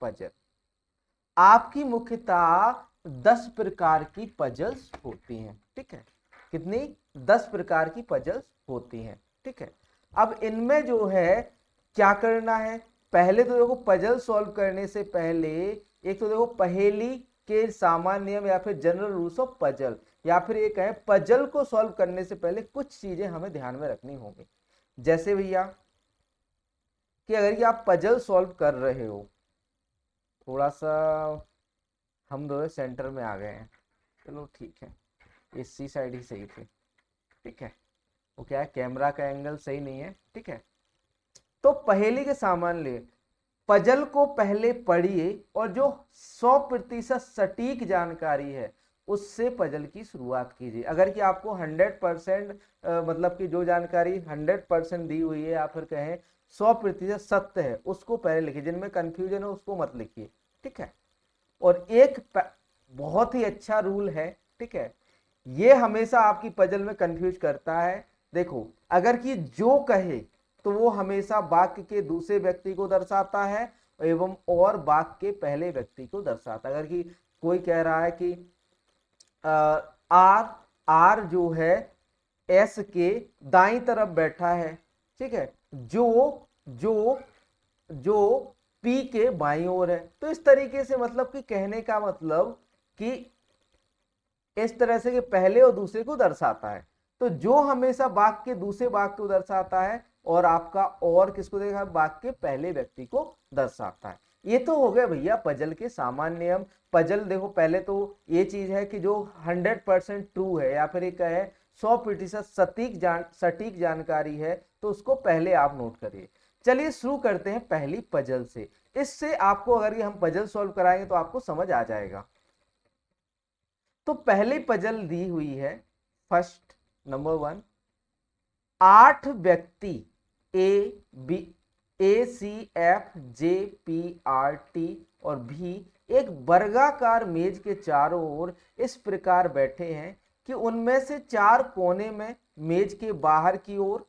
Puzzle आपकी मुख्यतः दस प्रकार की पजल्स होती हैं ठीक है कितनी दस प्रकार की पजल्स होती हैं ठीक है अब इनमें जो है क्या करना है पहले तो देखो पजल सॉल्व करने से पहले एक तो देखो पहेली के सामान्य नियम या फिर जनरल रूल्स ऑफ पजल या फिर ये कहें पजल को सॉल्व करने से पहले कुछ चीजें हमें ध्यान में रखनी होंगी जैसे भैया कि अगर ये आप पजल सॉल्व कर रहे हो थोड़ा सा हम दोनों सेंटर में आ गए हैं चलो ठीक है इसी साइड ही सही थी ठीक है वो क्या है कैमरा का एंगल सही नहीं है ठीक है तो पहेली के सामान लिए पजल को पहले पढ़िए और जो सौ प्रतिशत सटीक जानकारी है उससे पजल की शुरुआत कीजिए अगर कि आपको 100 परसेंट मतलब कि जो जानकारी 100 परसेंट दी हुई है या फिर कहें 100 प्रतिशत सत्य है उसको पहले लिखिए जिनमें कन्फ्यूजन है उसको मत लिखिए ठीक है और एक बहुत ही अच्छा रूल है ठीक है ये हमेशा आपकी पजल में कंफ्यूज करता है देखो अगर कि जो कहे तो वो हमेशा वाक्य के दूसरे व्यक्ति को दर्शाता है एवं और वाक्य के पहले व्यक्ति को दर्शाता है अगर कि कोई कह रहा है कि आर आर जो है एस के दाई तरफ बैठा है ठीक है जो जो जो पी के बाई ओर है तो इस तरीके से मतलब कि कहने का मतलब कि इस तरह से कि पहले और दूसरे को दर्शाता है तो जो हमेशा वाक्य के दूसरे वाक्य को दर्शाता है और आपका और किसको देखा वाक्य के पहले व्यक्ति को दर्शाता है ये तो हो गया भैया पजल के सामान्य नियम पजल देखो पहले तो ये चीज है कि जो हंड्रेड परसेंट ट्रू है या फिर एक है सौ प्रतिशत सटीक जान सटीक जानकारी है तो उसको पहले आप नोट करिए चलिए शुरू करते हैं पहली पजल से इससे आपको अगर ये हम पजल सॉल्व कराएंगे तो आपको समझ आ जाएगा तो पहली पजल दी हुई है फर्स्ट नंबर वन आठ व्यक्ति A B A C F J P R T और भी एक वर्गाकार मेज के चारों ओर इस प्रकार बैठे हैं कि उनमें से चार कोने में मेज के बाहर की ओर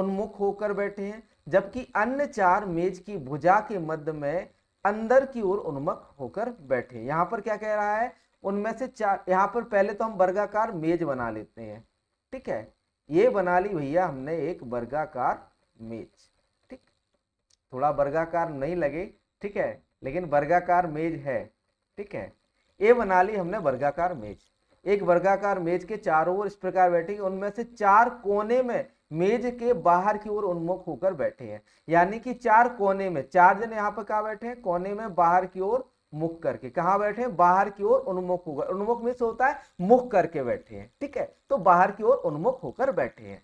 उन्मुख होकर बैठे हैं जबकि अन्य चार मेज की भुजा के मध्य में अंदर की ओर उन्मुख होकर बैठे यहाँ पर क्या कह रहा है उनमें से चार यहाँ पर पहले तो हम वर्गाकार मेज बना लेते हैं ठीक है ये बना ली भैया हमने एक वर्गाकार मेज ठीक थोड़ा वर्गाकार नहीं लगे ठीक है लेकिन वर्गाकार मेज है ठीक है ये बना ली हमने वर्गाकार मेज एक वर्गाकार मेज के चारों ओर इस प्रकार बैठे उनमें से चार कोने में मेज के बाहर की ओर उन्मुख होकर बैठे हैं यानी कि चार कोने में चार जन यहाँ पर कहा बैठे हैं कोने में बाहर की ओर मुख करके कहा बैठे हैं बाहर की ओर उन्मुख होकर उन्मुख मिस होता है मुख करके बैठे हैं ठीक है तो बाहर की ओर उन्मुख होकर बैठे हैं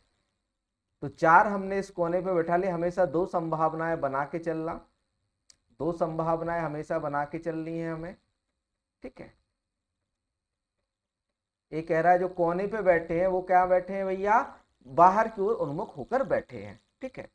तो चार हमने इस कोने पर बैठा लिया हमेशा दो संभावनाएं बना के चलना दो संभावनाएं हमेशा बना के चलनी है हमें ठीक है ये कह रहा है जो कोने पे बैठे हैं वो क्या बैठे हैं भैया बाहर की ओर उन्मुख होकर बैठे हैं ठीक है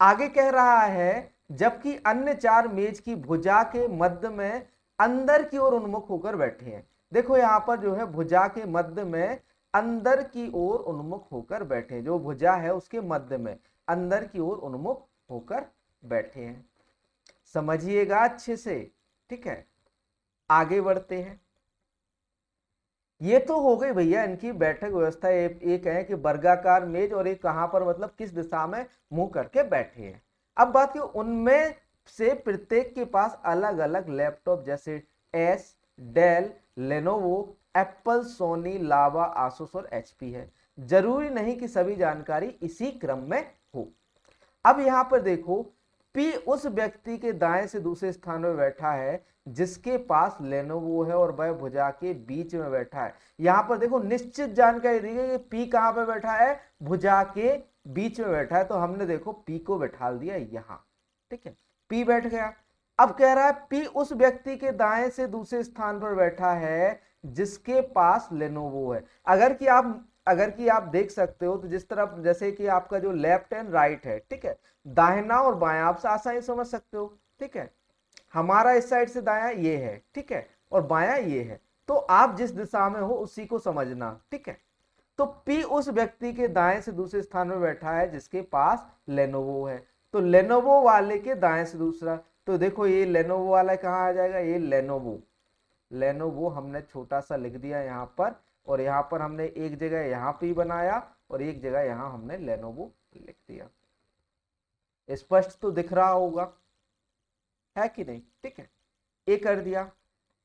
आगे कह रहा है जबकि अन्य चार मेज की भुजा के मध्य में अंदर की ओर उन्मुख होकर बैठे हैं देखो यहाँ पर जो है भुजा के मध्य में अंदर की ओर उन्मुख होकर बैठे हैं जो भुजा है उसके मध्य में अंदर की ओर उन्मुख होकर बैठे हैं समझिएगा अच्छे से ठीक है आगे बढ़ते हैं ये तो हो गई भैया इनकी बैठक व्यवस्था एक है कि वर्गाकार मेज और एक कहाँ पर मतलब किस दिशा में मुंह करके बैठे हैं अब बात की उनमें से प्रत्येक के पास अलग अलग लैपटॉप जैसे एस Dell Lenovo Apple Sony Lava Asus और एचपी है जरूरी नहीं कि सभी जानकारी इसी क्रम में हो अब यहाँ पर देखो पी उस व्यक्ति के दाएं से दूसरे स्थान में बैठा है जिसके पास लेनोवो है और वह भुजा के बीच में बैठा है यहां पर देखो निश्चित जानकारी दी गई कि पी कहां पर बैठा है भुजा के बीच में बैठा है तो हमने देखो पी को बैठा दिया यहाँ ठीक है पी बैठ गया अब कह रहा है पी उस व्यक्ति के दाएं से दूसरे स्थान पर बैठा है जिसके पास लेनोवो है अगर कि आप अगर कि आप देख सकते हो तो जिस तरफ जैसे कि आपका जो लेफ्ट एंड राइट है ठीक है दाहिना और बाया आप आसानी समझ सकते हो ठीक है हमारा इस साइड से दाया ये है ठीक है और बाया ये है तो आप जिस दिशा में हो उसी को समझना ठीक है तो पी उस व्यक्ति के दाएं से दूसरे स्थान में बैठा है जिसके पास लेनोवो है तो लेनोवो वाले के दाएं से दूसरा तो देखो ये लेनोवो वाला कहाँ आ जाएगा ये लेनोवो लेनोवो हमने छोटा सा लिख दिया यहाँ पर और यहाँ पर हमने एक जगह यहाँ पे बनाया और एक जगह यहाँ हमने लेनोवो लिख दिया स्पष्ट तो दिख रहा होगा है कि नहीं ठीक है ये कर दिया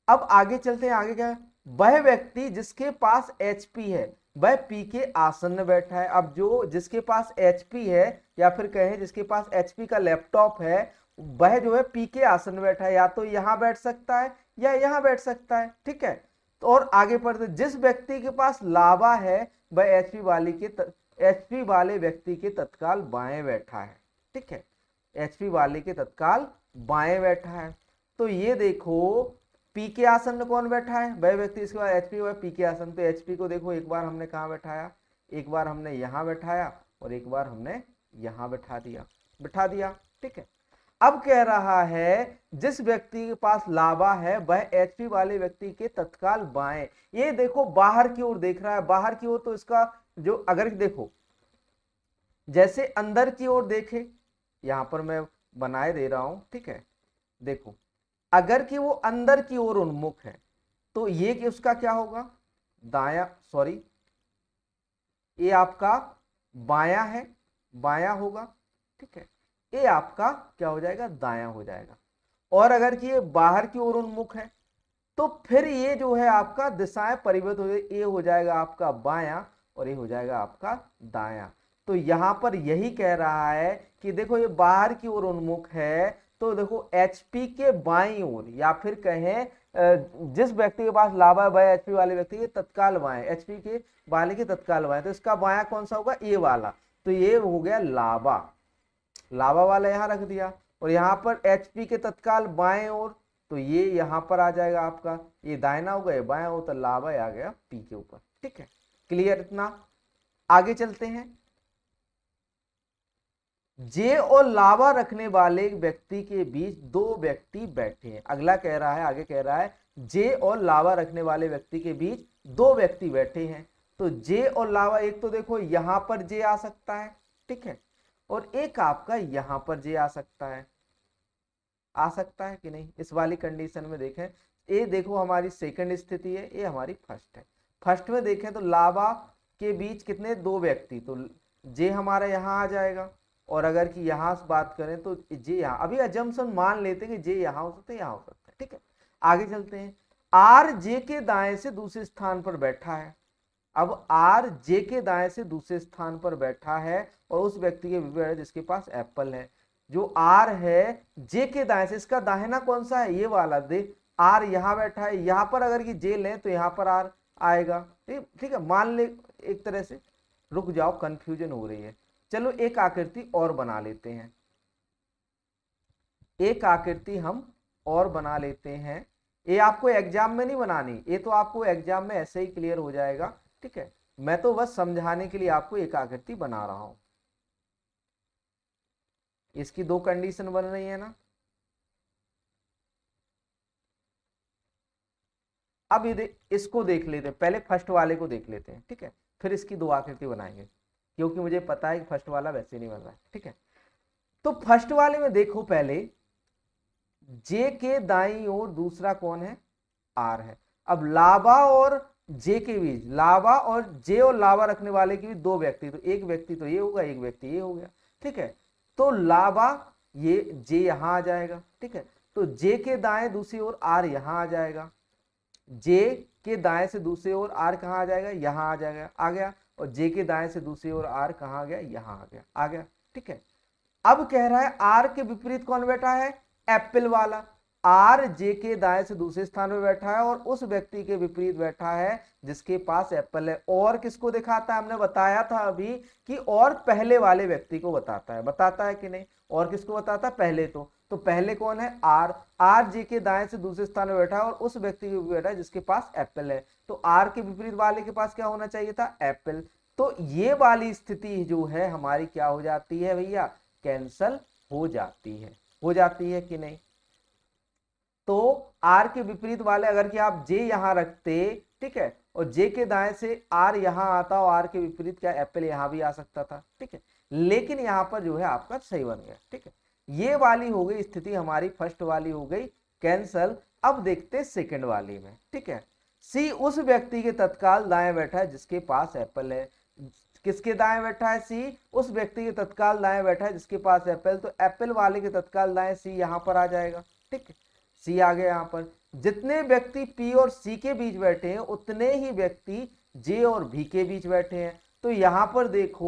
अब आगे चलते हैं आगे क्या वह व्यक्ति जिसके पास एच है वह पी के आसन में बैठा है अब जो जिसके पास एच है या फिर कहें जिसके पास एच का लैपटॉप है वह जो है पी के आसन में बैठा है या तो यहाँ बैठ सकता है या यहाँ बैठ सकता है ठीक है तो और आगे पढ़ते जिस व्यक्ति के पास लावा है वह एचपी वाले के एचपी वाले व्यक्ति के तत्काल बाएं बैठा है ठीक है एचपी वाले के तत्काल बाएं बैठा है तो ये देखो पी के आसन में कौन बैठा है वह व्यक्ति इसके बाद एचपी वह पी के आसन तो एचपी को देखो एक बार हमने कहाँ बैठाया एक बार हमने यहाँ बैठाया और एक बार हमने यहाँ बैठा दिया बैठा दिया ठीक है अब कह रहा है जिस व्यक्ति के पास लावा है वह एच वाले व्यक्ति के तत्काल बाएं ये देखो बाहर की ओर देख रहा है बाहर की ओर तो इसका जो अगर देखो जैसे अंदर की ओर देखे यहां पर मैं बनाए दे रहा हूं ठीक है देखो अगर कि वो अंदर की ओर उन्मुख है तो ये कि उसका क्या होगा दाया सॉरी ये आपका बाया है बाया होगा ठीक है ये आपका क्या हो जाएगा दाया हो जाएगा और अगर कि ये बाहर की ओर उन्मुख है तो फिर ये जो है आपका दिशाएं परिवर्तित हो ये हो जाएगा आपका बाया और ये हो जाएगा आपका दाया तो यहां पर यही कह रहा है कि देखो ये बाहर की ओर उन्मुख है तो देखो एच के बाई ओर या फिर कहें जिस व्यक्ति के पास लाभा है बाया एचपी वाले व्यक्ति के तत्काल बाएं एचपी के वाले के तत्काल बाएं तो इसका बाया कौन सा होगा ए वाला तो ये हो गया लाभा लावा वाला यहाँ रख दिया और यहाँ पर एच पी के तत्काल बाएं और तो ये यहाँ पर आ जाएगा आपका ये दायना हो गए बाएं और तो लावा आ गया पी के ऊपर ठीक है क्लियर इतना आगे चलते हैं जे और लावा रखने वाले व्यक्ति के बीच दो व्यक्ति बैठे हैं अगला कह रहा है आगे कह रहा है जे और लावा रखने वाले व्यक्ति के बीच दो व्यक्ति बैठे हैं तो जे और लावा एक तो देखो यहां पर जे आ सकता है ठीक है और एक आपका यहाँ पर जे आ सकता है आ सकता है कि नहीं इस वाली कंडीशन में देखें ए देखो हमारी सेकंड स्थिति है ए हमारी फर्स्ट है फर्स्ट में देखें तो लावा के बीच कितने दो व्यक्ति तो जे हमारा यहाँ आ जाएगा और अगर कि यहाँ से बात करें तो जे यहाँ अभी अजमसन मान लेते हैं कि जे यहाँ हो सकते है यहाँ हो सकता है ठीक है आगे चलते हैं आर जे के दाएं से दूसरे स्थान पर बैठा है अब आर जे के दाएं से दूसरे स्थान पर बैठा है और उस व्यक्ति के विवरण जिसके पास एप्पल है जो आर है जे के दाएं से इसका दाहिना कौन सा है ये वाला दे आर यहाँ बैठा है यहाँ पर अगर ये जे ले तो यहाँ पर आर आएगा ठीक ठीक है मान ले एक तरह से रुक जाओ कंफ्यूजन हो रही है चलो एक आकृति और बना लेते हैं एक आकृति हम और बना लेते हैं ये आपको एग्जाम में नहीं बनानी ये तो आपको एग्जाम में ऐसे ही क्लियर हो जाएगा ठीक है मैं तो बस समझाने के लिए आपको एक आकृति बना रहा हूं इसकी दो कंडीशन बन रही है ना अब ये इसको देख लेते हैं पहले फर्स्ट वाले को देख लेते हैं ठीक है फिर इसकी दो आकृति बनाएंगे क्योंकि मुझे पता है कि फर्स्ट वाला वैसे नहीं बन रहा है ठीक है तो फर्स्ट वाले में देखो पहले जे के दाई और दूसरा कौन है आर है अब लाभा और जे के बीच लावा और जे और लावा रखने वाले के बीच दो व्यक्ति तो एक व्यक्ति तो ये होगा एक व्यक्ति ये हो गया ठीक है तो लावा ये जे यहां आ जाएगा ठीक है तो जे के दाएं दूसरी ओर आर यहां आ जाएगा जे के दाएं से दूसरी ओर आर कहाँ आ जाएगा यहां आ जाएगा आ गया और जे के दाएं से दूसरी ओर आर कहाँ आ गया यहां आ गया आ गया ठीक है अब कह रहा है आर के विपरीत कौन बैठा है एप्पल वाला आर जे के दाएं से दूसरे स्थान पर बैठा है और उस व्यक्ति के विपरीत बैठा है जिसके पास एप्पल है और किसको दिखाता है हमने बताया था अभी कि और पहले वाले व्यक्ति को बताता है बताता है कि नहीं और किसको बताता है पहले तो तो पहले कौन है आर आर जे के दाएं से दूसरे स्थान पर बैठा है और उस व्यक्ति के बैठा है जिसके पास एप्पल है तो आर के विपरीत वाले के पास क्या होना चाहिए था एप्पल तो ये वाली स्थिति जो है हमारी क्या हो जाती है भैया कैंसल हो जाती है हो जाती है कि नहीं तो आर के विपरीत वाले अगर कि आप जे यहाँ रखते ठीक है और जे के दाएं से आर यहाँ आता और आर के विपरीत क्या एप्पल यहाँ भी आ सकता था ठीक है लेकिन यहाँ पर जो है आपका सही बन गया ठीक है ये वाली हो गई स्थिति हमारी फर्स्ट वाली हो गई कैंसल अब देखते सेकंड वाली में ठीक है सी उस व्यक्ति के तत्काल दाएं बैठा है जिसके पास एप्पल है किसके दाएं बैठा है सी उस व्यक्ति के तत्काल दाएं बैठा है जिसके पास एप्पल तो एप्पल वाले के तत्काल दाएं सी यहाँ पर आ जाएगा ठीक है सी आ गया यहाँ पर जितने व्यक्ति पी और सी के बीच बैठे हैं उतने ही व्यक्ति जे और भी के बीच बैठे हैं तो यहाँ पर देखो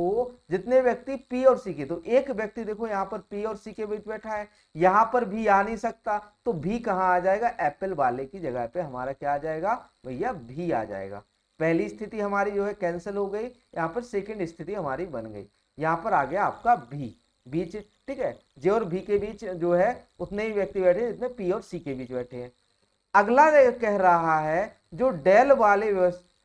जितने व्यक्ति पी और सी के तो एक व्यक्ति देखो यहाँ पर पी और सी के बीच बैठा है यहाँ पर भी आ नहीं सकता तो भी कहाँ आ जाएगा एप्पल वाले की जगह पे हमारा क्या आ जाएगा भैया भी आ जाएगा पहली स्थिति हमारी जो है कैंसिल हो गई यहाँ पर सेकेंड स्थिति हमारी बन गई यहाँ पर आ गया आपका भी बीच ठीक है जे और भी के बीच जो है उतने ही व्यक्ति बैठे जितने पी और सी के बीच बैठे हैं अगला कह रहा है जो डेल वाले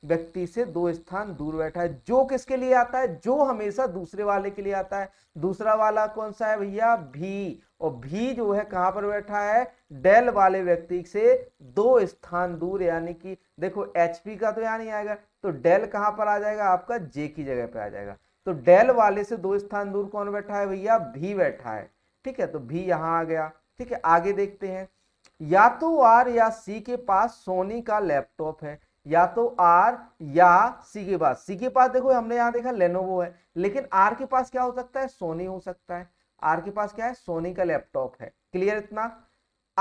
व्यक्ति से दो स्थान दूर बैठा है जो किसके लिए आता है जो हमेशा दूसरे वाले के लिए आता है दूसरा वाला कौन सा है भैया भी और भी जो है कहां पर बैठा है डेल वाले व्यक्ति से दो स्थान दूर यानी कि देखो एचपी का तो यहाँ नहीं आएगा तो डेल कहां पर आ जाएगा आपका जे की जगह पे आ जाएगा तो डेल वाले से दो स्थान दूर कौन बैठा है भैया भी बैठा है ठीक है तो भी यहां आ गया ठीक है आगे देखते हैं या तो आर या सी के पास सोनी का लैपटॉप है या तो आर या सी के पास सी के पास देखो हमने यहां देखा लेनोवो है लेकिन आर के पास क्या हो सकता है सोनी हो सकता है आर के पास क्या है सोनी का लैपटॉप है क्लियर इतना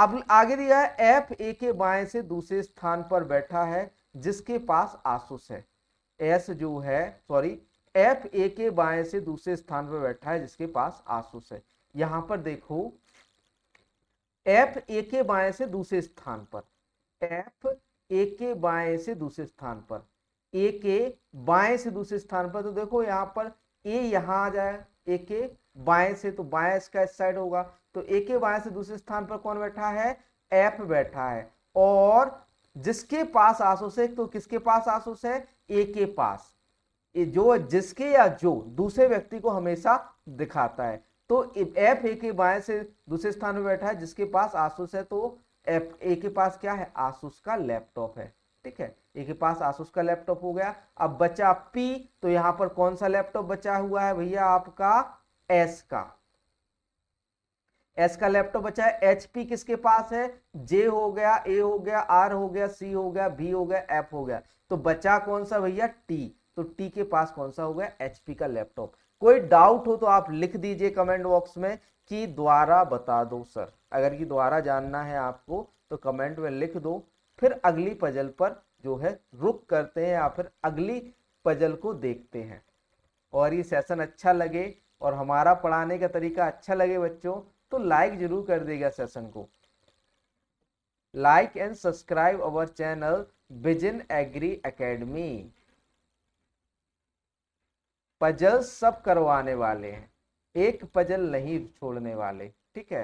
अब आगे दिया है एफ ए के बाएं से दूसरे स्थान पर बैठा है जिसके पास आसूस है एस जो है सॉरी एफ ए के बाएं से दूसरे स्थान पर बैठा है जिसके पास आसूस है यहां पर देखो एफ ए के बाएं से दूसरे स्थान पर एफ ए के बाएं से दूसरे स्थान पर ए के बाएं से दूसरे स्थान पर तो देखो यहां पर ए यहां आ जाए ए के बाएं से तो बाएं इसका इस साइड होगा तो ए के बाएं से दूसरे स्थान पर कौन बैठा है एफ बैठा है और जिसके पास आसूस है तो किसके पास आसूस है ए के पास जो जिसके या जो दूसरे व्यक्ति को हमेशा दिखाता है तो एफ ए के बाएं से दूसरे स्थान में बैठा है जिसके पास आसूस है तो एफ ए के पास क्या है आसूस का लैपटॉप है ठीक है ए के पास आसूस का लैपटॉप हो गया अब बचा पी तो यहां पर कौन सा लैपटॉप बचा हुआ है भैया आपका एस का एस का लैपटॉप बचा है एच पी किसके पास है जे हो गया ए हो गया आर हो गया सी हो गया बी हो गया एफ हो गया तो बचा कौन सा भैया टी तो टी के पास कौन सा होगा एचपी का लैपटॉप कोई डाउट हो तो आप लिख दीजिए कमेंट बॉक्स में कि द्वारा बता दो सर अगर कि द्वारा जानना है आपको तो कमेंट में लिख दो फिर अगली पजल पर जो है रुक करते हैं या फिर अगली पजल को देखते हैं और ये सेशन अच्छा लगे और हमारा पढ़ाने का तरीका अच्छा लगे बच्चों तो लाइक जरूर कर देगा सेशन को like and subscribe our channel बिजन एग्री अकेडमी पजल सब करवाने वाले हैं एक पजल नहीं छोड़ने वाले ठीक है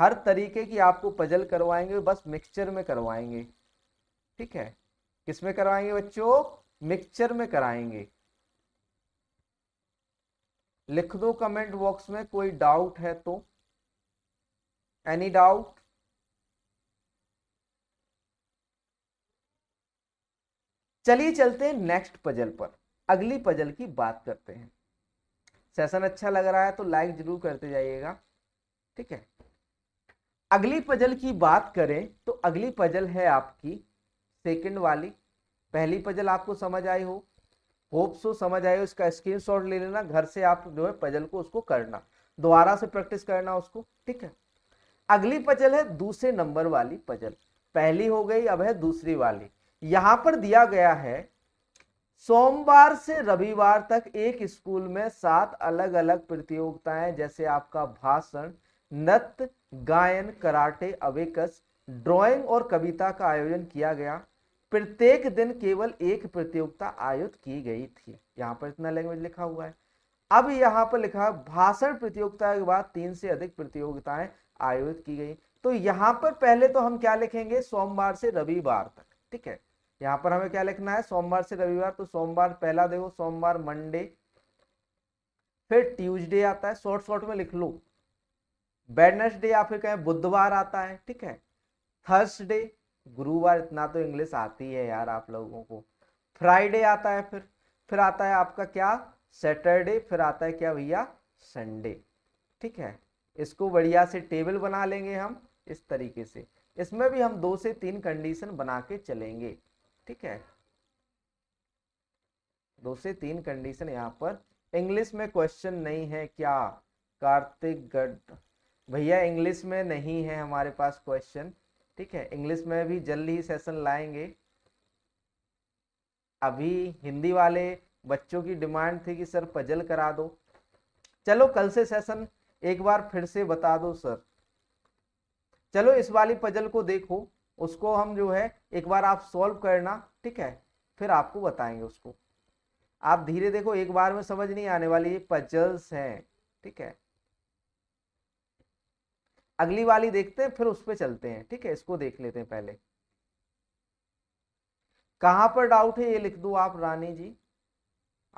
हर तरीके की आपको पजल करवाएंगे बस मिक्सचर में करवाएंगे ठीक है किस में करवाएंगे बच्चों मिक्सचर में कराएंगे लिख दो कमेंट बॉक्स में कोई डाउट है तो एनी डाउट चलिए चलते हैं नेक्स्ट पजल पर अगली पजल की बात करते हैं सेशन अच्छा लग रहा है तो लाइक जरूर करते जाइएगा ठीक है अगली पजल की बात करें तो अगली पजल है आपकी सेकंड वाली पहली पजल आपको समझ आई हो होप सो समझ आए हो इसका स्क्रीनशॉट ले लेना घर से आप जो है पजल को उसको करना दोबारा से प्रैक्टिस करना उसको ठीक है अगली पजल है दूसरे नंबर वाली पजल पहली हो गई अब है दूसरी वाली यहाँ पर दिया गया है सोमवार से रविवार तक एक स्कूल में सात अलग अलग प्रतियोगिताएं जैसे आपका भाषण नृत्य गायन कराटे अवेकस ड्राइंग और कविता का आयोजन किया गया प्रत्येक दिन केवल एक प्रतियोगिता आयोजित की गई थी यहाँ पर इतना लैंग्वेज लिखा हुआ है अब यहाँ पर लिखा है भाषण प्रतियोगिता के बाद तीन से अधिक प्रतियोगिताएं आयोजित की गई तो यहाँ पर पहले तो हम क्या लिखेंगे सोमवार से रविवार तक ठीक है यहाँ पर हमें क्या लिखना है सोमवार से रविवार तो सोमवार पहला देखो सोमवार मंडे फिर ट्यूजडे आता है शॉर्ट शॉर्ट में लिख लो वेडनेसडे या फिर कहें बुधवार आता है ठीक है थर्सडे गुरुवार इतना तो इंग्लिश आती है यार आप लोगों को फ्राइडे आता है फिर फिर आता है आपका क्या सैटरडे फिर आता है क्या भैया संडे ठीक है इसको बढ़िया से टेबल बना लेंगे हम इस तरीके से इसमें भी हम दो से तीन कंडीशन बना के चलेंगे ठीक है दो से तीन कंडीशन यहाँ पर इंग्लिश में क्वेश्चन नहीं है क्या कार्तिक गढ़ भैया इंग्लिश में नहीं है हमारे पास क्वेश्चन ठीक है इंग्लिश में भी जल्द ही सेशन लाएंगे अभी हिंदी वाले बच्चों की डिमांड थी कि सर पजल करा दो चलो कल से सेशन एक बार फिर से बता दो सर चलो इस वाली पजल को देखो उसको हम जो है एक बार आप सॉल्व करना ठीक है फिर आपको बताएंगे उसको आप धीरे देखो एक बार में समझ नहीं आने वाली ये पजल्स हैं ठीक है अगली वाली देखते हैं फिर उस पर चलते हैं ठीक है इसको देख लेते हैं पहले कहाँ पर डाउट है ये लिख दो आप रानी जी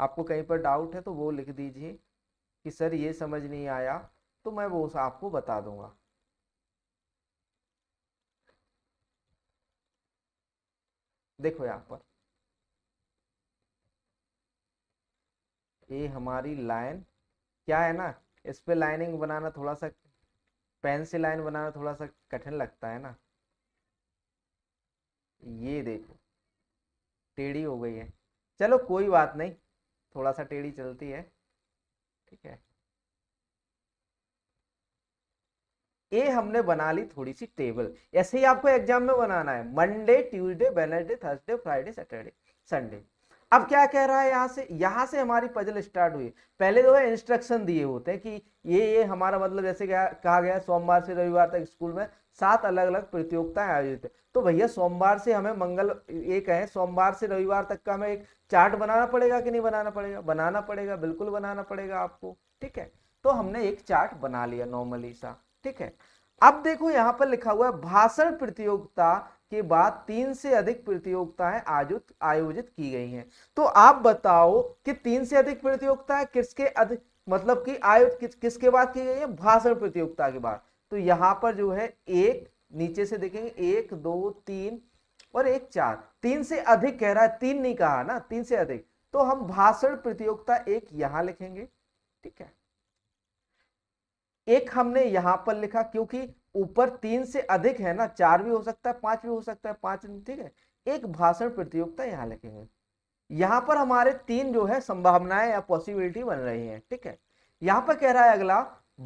आपको कहीं पर डाउट है तो वो लिख दीजिए कि सर ये समझ नहीं आया तो मैं वो आपको बता दूंगा देखो यहाँ पर ये हमारी लाइन क्या है ना इस पे लाइनिंग बनाना थोड़ा सा पेन से लाइन बनाना थोड़ा सा कठिन लगता है ना ये देखो टेढ़ी हो गई है चलो कोई बात नहीं थोड़ा सा टेढ़ी चलती है ठीक है ये हमने बना ली थोड़ी सी टेबल ऐसे ही आपको एग्जाम में बनाना है Monday Tuesday Wednesday Thursday Friday Saturday Sunday अब क्या कह रहा है यहाँ से यहाँ से हमारी पजल स्टार्ट हुई पहले जो है इंस्ट्रक्शन दिए होते हैं कि ये ये हमारा मतलब जैसे क्या कहा गया सोमवार से रविवार तक स्कूल में सात अलग अलग प्रतियोगिताएं आयोजित है तो भैया सोमवार से हमें मंगल ये कहें सोमवार से रविवार तक का हमें एक चार्ट बनाना पड़ेगा कि नहीं बनाना पड़ेगा बनाना पड़ेगा बिल्कुल बनाना पड़ेगा आपको ठीक है तो हमने एक चार्ट बना लिया नॉर्मली सा ठीक है अब देखो यहाँ पर लिखा हुआ है भाषण प्रतियोगिता के बाद तीन से अधिक प्रतियोगिताएं आयोजित आयोजित की गई हैं तो आप बताओ कि तीन से अधिक प्रतियोगिताएं किसके अधिक मतलब कि आयोजित किसके बाद की गई है भाषण प्रतियोगिता के बाद तो यहाँ पर जो है एक नीचे से देखेंगे एक दो तीन और एक चार तीन से अधिक कह रहा है तीन नहीं कहा ना तीन से अधिक तो हम भाषण प्रतियोगिता एक यहाँ लिखेंगे ठीक है एक हमने यहां पर लिखा क्योंकि ऊपर तीन से अधिक है ना चार भी हो सकता है पांच भी हो सकता है पांच ठीक है एक भाषण प्रतियोगिता यहाँ लिखेंगे यहां पर हमारे तीन जो है संभावनाएं या पॉसिबिलिटी बन रही है ठीक है यहां पर कह रहा है अगला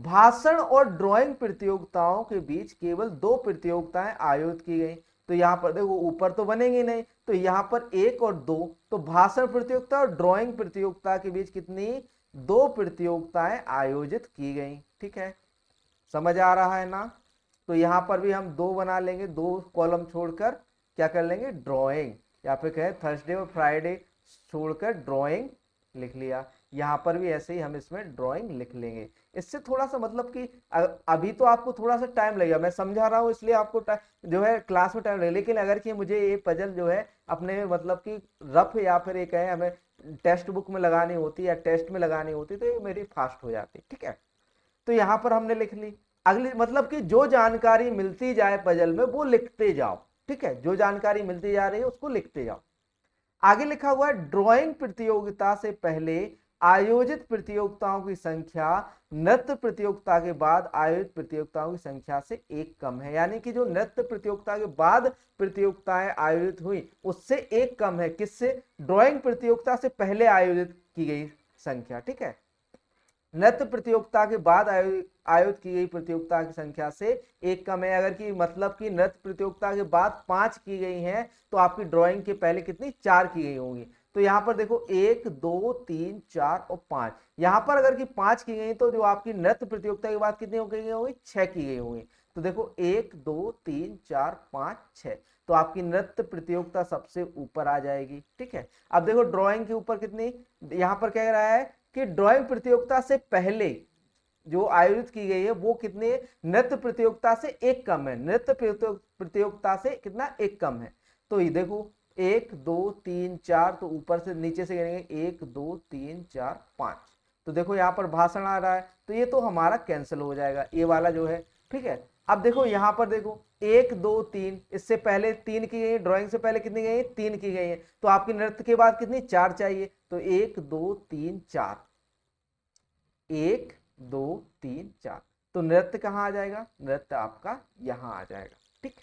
भाषण और ड्राइंग प्रतियोगिताओं के बीच केवल दो प्रतियोगिताएं आयोजित की गई तो यहाँ पर देखो ऊपर तो बनेंगे नहीं तो यहाँ पर एक और दो तो भाषण प्रतियोगिता और ड्राइंग प्रतियोगिता के बीच कितनी दो प्रतियोगिताएं आयोजित की गई ठीक है समझ आ रहा है ना तो यहाँ पर भी हम दो बना लेंगे दो कॉलम छोड़कर क्या कर लेंगे ड्रॉइंग या फिर कहें थर्सडे और फ्राइडे छोड़कर ड्रॉइंग लिख लिया यहाँ पर भी ऐसे ही हम इसमें ड्रॉइंग लिख लेंगे इससे थोड़ा सा मतलब कि अभी तो आपको थोड़ा सा टाइम लगेगा मैं समझा रहा हूँ इसलिए आपको जो है क्लास में टाइम लगेगा लेकिन अगर कि मुझे ये पजल जो है अपने मतलब कि रफ या फिर ये कहें हमें टेस्ट बुक में लगानी होती या टेस्ट में लगानी होती तो ये मेरी फास्ट हो जाती ठीक है तो यहाँ पर हमने लिख ली अगली मतलब कि जो जानकारी मिलती जाए पजल में वो लिखते जाओ ठीक है जो जानकारी मिलती जा रही है उसको लिखते जाओ आगे लिखा हुआ है ड्राइंग प्रतियोगिता से पहले आयोजित प्रतियोगिताओं की संख्या नृत्य प्रतियोगिता के बाद आयोजित प्रतियोगिताओं की संख्या से एक कम है यानी कि जो नृत्य प्रतियोगिता के बाद प्रतियोगिताएं आयोजित हुई उससे एक कम है किससे ड्राइंग प्रतियोगिता से पहले आयोजित की गई संख्या ठीक है नृत्य प्रतियोगिता के बाद आयोजित की गई प्रतियोगिता की संख्या से एक कम है अगर कि मतलब कि नृत्य प्रतियोगिता के बाद पांच की गई है तो आपकी ड्रॉइंग के पहले कितनी चार की गई होंगी तो यहाँ पर देखो एक दो तीन चार और पांच यहाँ पर अगर की पांच की गई तो जो आपकी नृत्य प्रतियोगिता की बात कितनी हो गई होगी छह की गई होगी तो देखो एक दो तीन चार पांच छह तो आपकी नृत्य प्रतियोगिता सबसे ऊपर आ जाएगी ठीक है अब देखो ड्राइंग के ऊपर कितनी यहाँ पर कह रहा है कि ड्राइंग प्रतियोगिता से पहले जो आयोजित की गई है वो कितने नृत्य प्रतियोगिता से एक कम है नृत्य प्रतियोगिता से कितना एक कम है तो ये देखो एक दो तीन चार तो ऊपर से नीचे से गिनेंगे एक दो तीन चार पाँच तो देखो यहाँ पर भाषण आ रहा है तो ये तो हमारा कैंसिल हो जाएगा ये वाला जो है ठीक है अब देखो यहाँ पर देखो एक दो तीन इससे पहले तीन की गई ड्राइंग से पहले कितनी गई है तीन की गई है तो आपकी नृत्य के बाद कितनी चार चाहिए तो एक दो तीन चार एक दो तीन चार तो नृत्य कहाँ आ जाएगा नृत्य आपका यहां आ जाएगा ठीक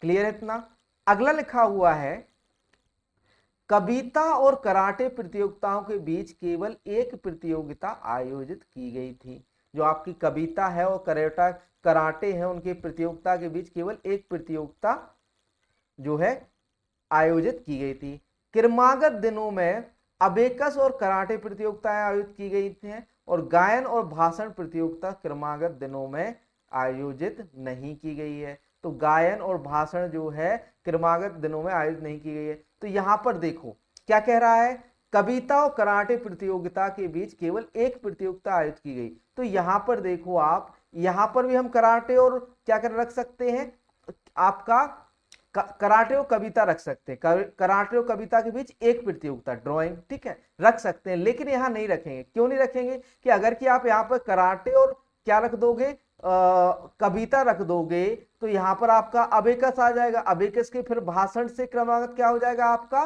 क्लियर है इतना अगला लिखा हुआ है कविता और कराटे प्रतियोगिताओं के बीच केवल एक प्रतियोगिता आयोजित की गई थी जो आपकी कविता है और कराटा कराटे हैं उनकी प्रतियोगिता के बीच केवल एक प्रतियोगिता जो है आयोजित की गई थी किरमागत दिनों में अबेकस और कराटे प्रतियोगिताएं आयोजित की गई थी और गायन और भाषण प्रतियोगिता क्रमागत दिनों में आयोजित नहीं की गई है तो गायन और भाषण जो है क्रमागत दिनों में आयोजित नहीं की गई है तो यहां पर देखो क्या कह रहा है कविता और कराटे प्रतियोगिता के बीच केवल एक प्रतियोगिता आयोजित की गई तो यहां पर देखो आप यहां पर भी हम कराटे और क्या कर रख सकते हैं आपका कराटे और कविता रख सकते हैं कराटे और कविता के बीच एक प्रतियोगिता ड्राइंग ठीक है रख सकते हैं लेकिन यहाँ नहीं रखेंगे क्यों नहीं रखेंगे कि अगर कि आप यहाँ पर कराटे और क्या रख दोगे कविता रख दोगे तो यहां पर आपका अबेकस आ जाएगा अबेकस के फिर भाषण से क्रमागत क्या हो जाएगा आपका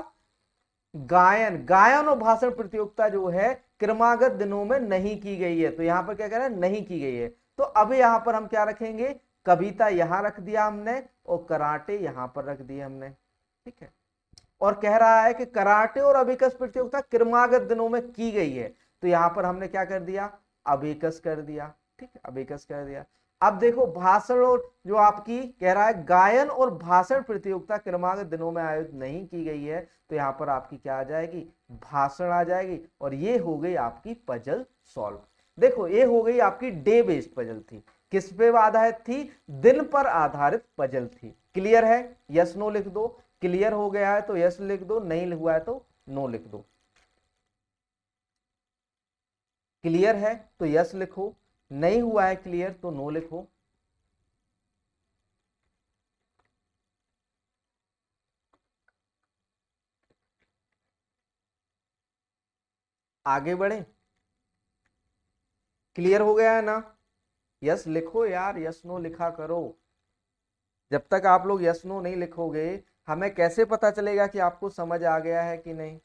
गायन गायन और भाषण प्रतियोगिता जो है क्रमागत दिनों में नहीं की गई है तो यहां पर क्या कह रहे हैं नहीं की गई है तो अब यहां पर हम क्या रखेंगे कविता यहां रख दिया हमने और कराटे यहां पर रख दिए हमने ठीक है और कह रहा है कि कराटे और अभिकस प्रतियोगिता क्रमागत दिनों में की गई है तो यहां पर हमने क्या कर दिया अबिकस कर दिया ठीक है अबेकस कह दिया अब देखो भाषण और जो आपकी कह रहा है गायन और भाषण प्रतियोगिता क्रमांक दिनों में आयोजित नहीं की गई है तो यहां पर आपकी क्या आ जाएगी भाषण आ जाएगी और ये हो गई आपकी पजल सॉल्व देखो ये हो गई आपकी डे बेस्ड पजल थी किस पे आधारित थी दिन पर आधारित पजल थी क्लियर है यस नो लिख दो क्लियर हो गया है तो यस लिख दो नहीं हुआ है तो नो लिख दो क्लियर है तो यस लिखो नहीं हुआ है क्लियर तो नो लिखो आगे बढ़े क्लियर हो गया है ना यस लिखो यार यस नो लिखा करो जब तक आप लोग यस नो नहीं लिखोगे हमें कैसे पता चलेगा कि आपको समझ आ गया है कि नहीं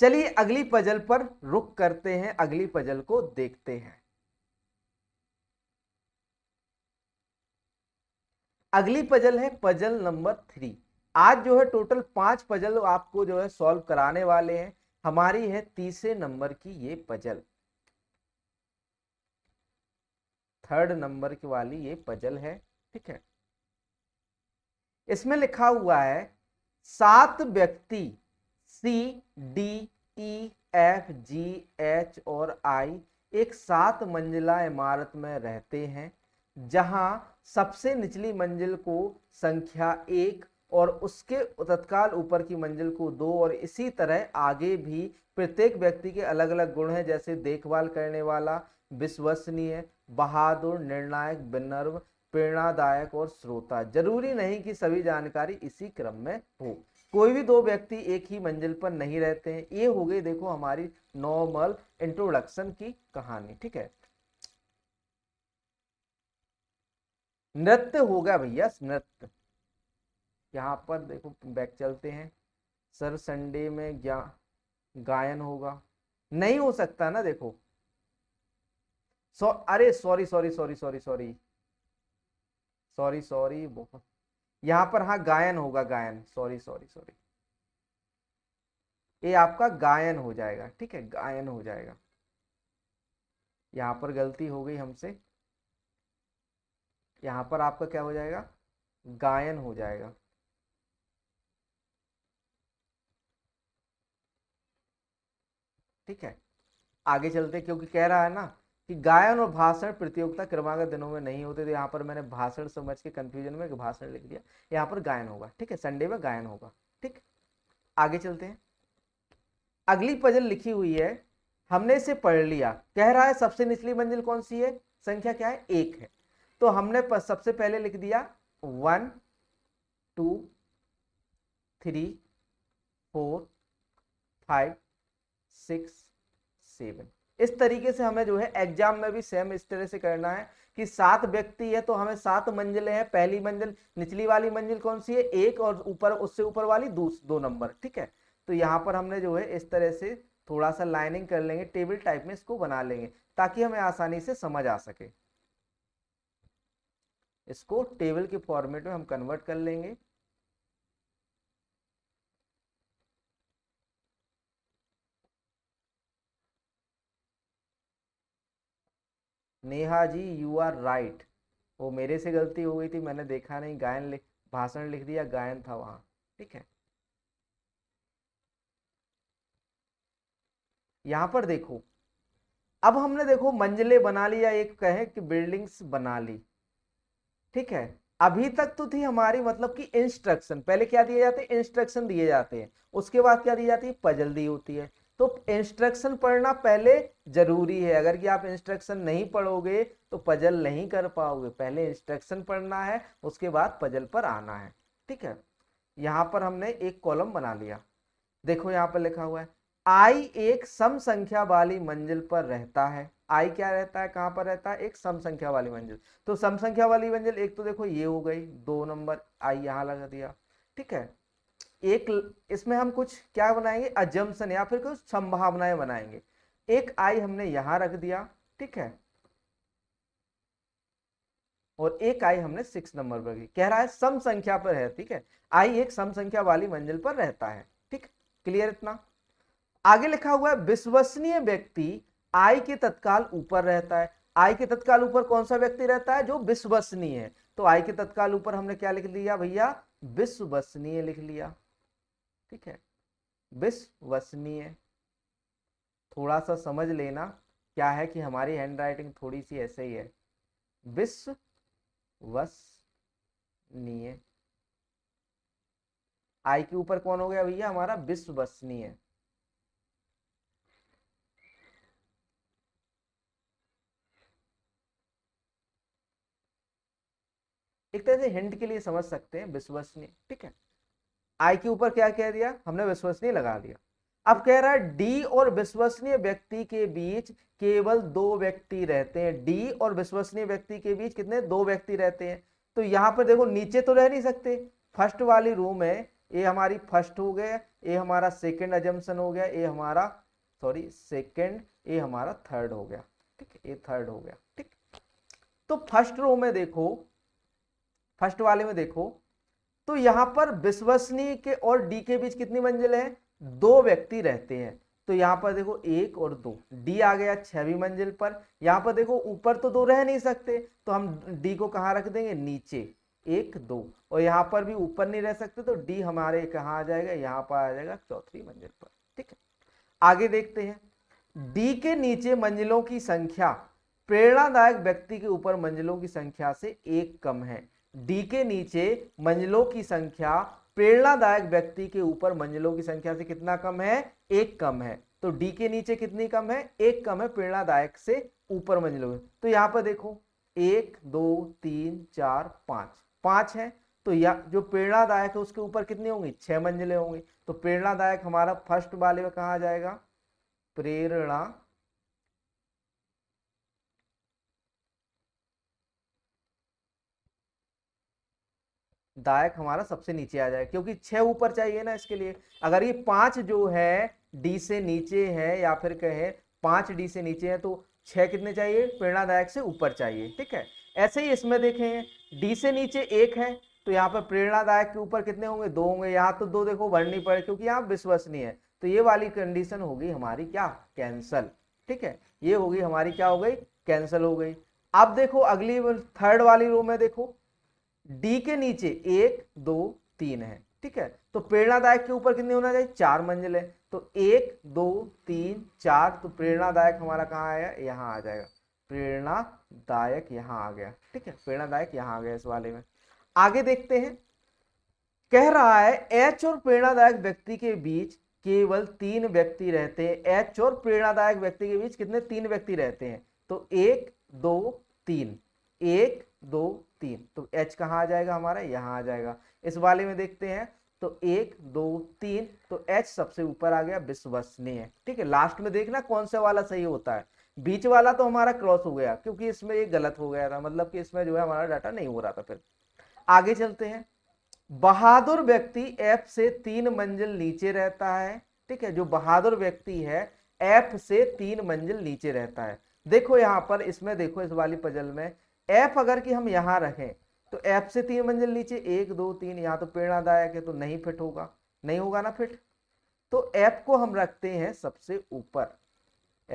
चलिए अगली पजल पर रुक करते हैं अगली पजल को देखते हैं अगली पजल है पजल नंबर थ्री आज जो है टोटल पांच पजल आपको जो है सॉल्व कराने वाले हैं हमारी है तीसरे नंबर की ये पजल थर्ड नंबर की वाली ये पजल है ठीक है इसमें लिखा हुआ है सात व्यक्ति C D E F G H और आई एक सात मंजिला इमारत में रहते हैं जहां सबसे निचली मंजिल को संख्या एक और उसके तत्काल ऊपर की मंजिल को दो और इसी तरह आगे भी प्रत्येक व्यक्ति के अलग अलग गुण हैं जैसे देखभाल करने वाला विश्वसनीय बहादुर निर्णायक विनर्व प्रेरणादायक और श्रोता जरूरी नहीं कि सभी जानकारी इसी क्रम में हो कोई भी दो व्यक्ति एक ही मंजिल पर नहीं रहते हैं ये हो गई देखो हमारी नॉर्मल इंट्रोडक्शन की कहानी ठीक है नृत्य होगा भैया नृत्य यहाँ पर देखो बैक चलते हैं सर संडे में ज्ञा गायन होगा नहीं हो सकता ना देखो सो अरे sorry sorry sorry sorry sorry sorry sorry बहुत यहां पर हाँ गायन होगा गायन सॉरी सॉरी सॉरी ये आपका गायन हो जाएगा ठीक है गायन हो जाएगा यहां पर गलती हो गई हमसे यहां पर आपका क्या हो जाएगा गायन हो जाएगा ठीक है आगे चलते क्योंकि कह रहा है ना कि गायन और भाषण प्रतियोगिता क्रमागत दिनों में नहीं होते तो यहाँ पर मैंने भाषण समझ के कंफ्यूजन में भाषण लिख दिया यहाँ पर गायन होगा ठीक है संडे में गायन होगा ठीक आगे चलते हैं अगली पजल लिखी हुई है हमने इसे पढ़ लिया कह रहा है सबसे निचली मंजिल कौन सी है संख्या क्या है एक है तो हमने सबसे पहले लिख दिया one two three four five six seven इस तरीके से हमें जो है एग्जाम में भी सेम इस तरह से करना है कि सात व्यक्ति है तो हमें सात मंजिलें हैं पहली मंजिल निचली वाली मंजिल कौन सी है एक और ऊपर उससे ऊपर वाली दो नंबर ठीक है तो यहाँ पर हमने जो है इस तरह से थोड़ा सा लाइनिंग कर लेंगे टेबल टाइप में इसको बना लेंगे ताकि हमें आसानी से समझ आ सके इसको टेबल के फॉर्मेट में हम कन्वर्ट कर लेंगे Neha ji you are right वो मेरे से गलती हो गई थी मैंने देखा नहीं गायन लिख भाषण लिख दिया गायन था वहाँ ठीक है यहाँ पर देखो अब हमने देखो मंजिले बना लिया एक कहे कि बिल्डिंग्स बना ली ठीक है अभी तक तो थी हमारी मतलब कि इंस्ट्रक्शन पहले क्या दिए जाते हैं इंस्ट्रक्शन दिए जाते हैं उसके बाद क्या दी जाती है पजल दी होती है तो इंस्ट्रक्शन पढ़ना पहले जरूरी है अगर कि आप इंस्ट्रक्शन नहीं पढ़ोगे तो पजल नहीं कर पाओगे पहले इंस्ट्रक्शन पढ़ना है उसके बाद पजल पर आना है ठीक है यहाँ पर हमने एक कॉलम बना लिया देखो यहाँ पर लिखा हुआ है आई एक सम संख्या वाली मंजिल पर रहता है आई क्या रहता है कहाँ पर रहता है एक सम संख्या वाली मंजिल तो सम संख्या वाली मंजिल एक तो देखो ये हो गई दो नंबर आई यहाँ लगा दिया ठीक है एक इसमें हम कुछ क्या बनाएंगे अजम्सन या फिर कुछ संभावनाएं बनाएंगे एक आई हमने यहां रख दिया ठीक है और एक आई हमने सिक्स नंबर पर कह रहा है सम संख्या पर है ठीक है आई एक सम संख्या वाली मंजिल पर रहता है ठीक क्लियर इतना आगे लिखा हुआ है विश्वसनीय व्यक्ति आई के तत्काल ऊपर रहता है आई के तत्काल ऊपर कौन सा व्यक्ति रहता है जो विश्वसनीय है तो आई के तत्काल ऊपर हमने क्या लिख लिया भैया विश्वसनीय लिख लिया ठीक है विश्वसनीय थोड़ा सा समझ लेना क्या है कि हमारी हैंड राइटिंग थोड़ी सी ऐसे ही है विश्वसनीय आई के ऊपर कौन हो गया भैया हमारा विश्वसनीय एक तरह से हिंट के लिए समझ सकते हैं विश्वसनीय ठीक है आई के ऊपर क्या कह दिया हमने विश्वसनीय लगा दिया अब कह रहा है डी और विश्वसनीय व्यक्ति के बीच केवल दो व्यक्ति रहते हैं डी और विश्वसनीय व्यक्ति के बीच कितने दो व्यक्ति रहते हैं तो यहाँ पर देखो नीचे तो रह नहीं सकते फर्स्ट वाली रूम में ये हमारी फर्स्ट हो गया ये हमारा सेकेंड एजम्पन हो गया ये हमारा सॉरी सेकेंड ये हमारा थर्ड हो गया ठीक ये थर्ड हो गया ठीक तो फर्स्ट रूम में देखो फर्स्ट वाले में देखो तो यहाँ पर विश्वसनीय के और डी के बीच कितनी मंजिल हैं दो व्यक्ति रहते हैं तो यहाँ पर देखो एक और दो डी आ गया छवी मंजिल पर यहाँ पर देखो ऊपर तो दो रह नहीं सकते तो हम डी को कहाँ रख देंगे नीचे एक दो और यहाँ पर भी ऊपर नहीं रह सकते तो डी हमारे कहाँ आ जाएगा यहाँ पर आ जाएगा चौथी मंजिल पर ठीक है आगे देखते हैं डी के नीचे मंजिलों की संख्या प्रेरणादायक व्यक्ति के ऊपर मंजिलों की संख्या से एक कम है डी के नीचे मंजिलों की संख्या प्रेरणादायक व्यक्ति के ऊपर मंजिलों की संख्या से कितना कम है एक कम है तो डी के नीचे कितनी कम है एक कम है प्रेरणादायक से ऊपर मंजिलों में तो यहां पर देखो एक दो तीन चार पांच पांच है तो या जो प्रेरणादायक है उसके ऊपर कितनी होंगी छह मंजिलें होंगी तो प्रेरणादायक हमारा फर्स्ट वाले में कहा जाएगा प्रेरणा दायक हमारा सबसे नीचे आ जाए क्योंकि छः ऊपर चाहिए ना इसके लिए अगर ये पाँच जो है डी से नीचे है या फिर कहे पाँच डी से नीचे है तो छः कितने चाहिए प्रेरणादायक से ऊपर चाहिए ठीक है ऐसे ही इसमें देखें डी से नीचे एक है तो यहाँ पर प्रेरणादायक के ऊपर कितने होंगे दो होंगे यहाँ तो दो देखो बढ़नी पड़े क्योंकि यहाँ विश्वसनीय है तो ये वाली कंडीशन होगी हमारी क्या कैंसल ठीक है ये होगी हमारी क्या हो गई कैंसल हो गई अब देखो अगली थर्ड वाली रो में देखो डी के नीचे एक दो तीन है ठीक है तो प्रेरणादायक के ऊपर कितने होना चाहिए चार मंजिल है तो एक दो तीन चार तो प्रेरणादायक हमारा कहाँ आया यहाँ आ जाएगा प्रेरणादायक यहाँ आ गया ठीक है प्रेरणादायक यहाँ आ गया इस वाले में आगे देखते हैं कह रहा है एच और प्रेरणादायक व्यक्ति के बीच केवल तीन व्यक्ति रहते हैं एच और प्रेरणादायक व्यक्ति के बीच कितने तीन व्यक्ति रहते हैं तो एक दो तीन एक दो तीन तो एच कहाँ आ जाएगा हमारा यहाँ आ जाएगा इस वाले में देखते हैं तो एक दो तीन तो एच सबसे ऊपर आ गया विश्वसनीय ठीक है लास्ट में देखना कौन सा वाला सही होता है बीच वाला तो हमारा क्रॉस हो गया क्योंकि इसमें ये गलत हो गया था मतलब कि इसमें जो है हमारा डाटा नहीं हो रहा था फिर आगे चलते हैं बहादुर व्यक्ति ऐप से तीन मंजिल नीचे रहता है ठीक है जो बहादुर व्यक्ति है एफ से तीन मंजिल नीचे रहता है देखो यहाँ पर इसमें देखो इस वाली पजल में एफ अगर कि हम यहाँ रखें तो ऐप से तीन मंजिल नीचे एक दो तीन यहाँ तो प्रेरणादायक है तो नहीं फिट होगा नहीं होगा ना फिट तो एफ को हम रखते हैं सबसे ऊपर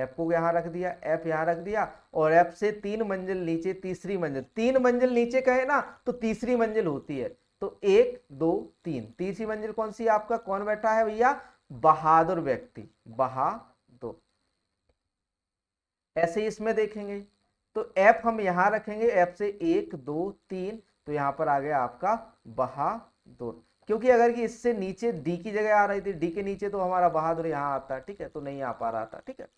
एफ को यहाँ रख दिया एफ यहाँ रख दिया और एफ से तीन मंजिल नीचे तीसरी मंजिल तीन मंजिल नीचे कहे ना तो तीसरी मंजिल होती है तो एक दो तीन तीसरी मंजिल कौन सी आपका कौन बैठा है भैया बहादुर व्यक्ति बहादुर ऐसे ही इसमें देखेंगे तो एफ हम यहां रखेंगे एफ से एक दो तीन तो यहां पर आ गया आपका बहादुर क्योंकि अगर कि इससे नीचे डी की जगह आ रही थी डी के नीचे तो हमारा बहादुर यहाँ आता ठीक है तो नहीं आ पा रहा था ठीक है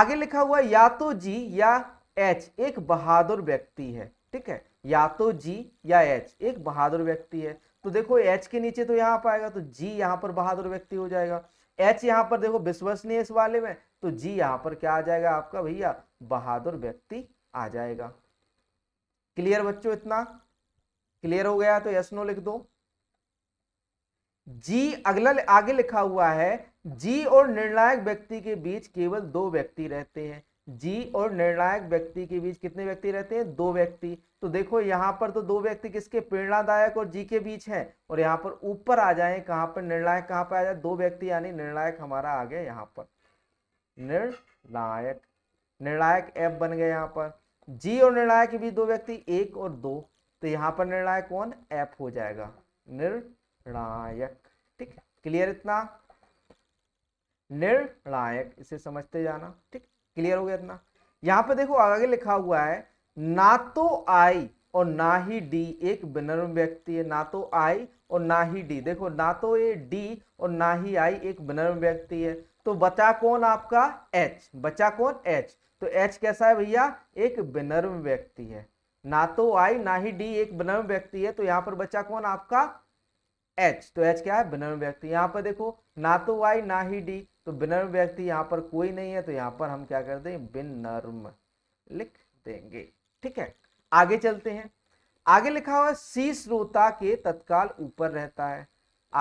आगे लिखा हुआ या तो जी या एच एक बहादुर व्यक्ति है ठीक है या तो जी या एच एक बहादुर व्यक्ति है तो देखो एच के नीचे तो यहाँ पाएगा तो जी यहाँ पर बहादुर व्यक्ति हो जाएगा एच यहाँ पर देखो विश्वसनीय इस वाले में तो जी यहां पर क्या आ जाएगा आपका भैया बहादुर व्यक्ति आ जाएगा क्लियर बच्चों इतना क्लियर हो गया तो यस नो लिख दो जी अगला आगे लिखा हुआ है जी और निर्णायक व्यक्ति के बीच केवल दो व्यक्ति रहते हैं जी और निर्णायक व्यक्ति के बीच कितने व्यक्ति रहते हैं दो व्यक्ति तो देखो यहां पर तो दो व्यक्ति किसके प्रेरणादायक और जी के बीच हैं और यहां पर ऊपर आ जाए कहां पर निर्णायक कहां पर आ जाए दो व्यक्ति यानी निर्णायक हमारा आ गया यहां पर निर्णायक निर्णायक एफ बन गया यहाँ पर जी और निर्णायक के बीच दो व्यक्ति एक और दो तो यहाँ पर निर्णायक कौन एफ हो जाएगा निर्णायक ठीक है क्लियर इतना निर्णायक इसे समझते जाना ठीक क्लियर हो गया इतना यहाँ पर देखो आगे लिखा हुआ है ना तो आई और ना ही डी एक विनर्म व्यक्ति है ना तो आई और ना ही डी देखो ना तो ये डी और ना ही आई एक विनर्म व्यक्ति है तो बचा कौन आपका एच बचा कौन एच तो एच कैसा है भैया एक विनर्म व्यक्ति है ना तो आई ना ही डी एक विनर्म व्यक्ति है तो यहाँ पर बचा कौन आपका एच तो एच क्या है विनर्म व्यक्ति यहाँ पर देखो ना तो आई ना ही डी तो विनर्म व्यक्ति यहाँ पर कोई नहीं है तो यहां पर हम क्या कर दें विनर्म लिख देंगे ठीक है आगे चलते हैं आगे लिखा हुआ सी श्रोता के तत्काल ऊपर रहता है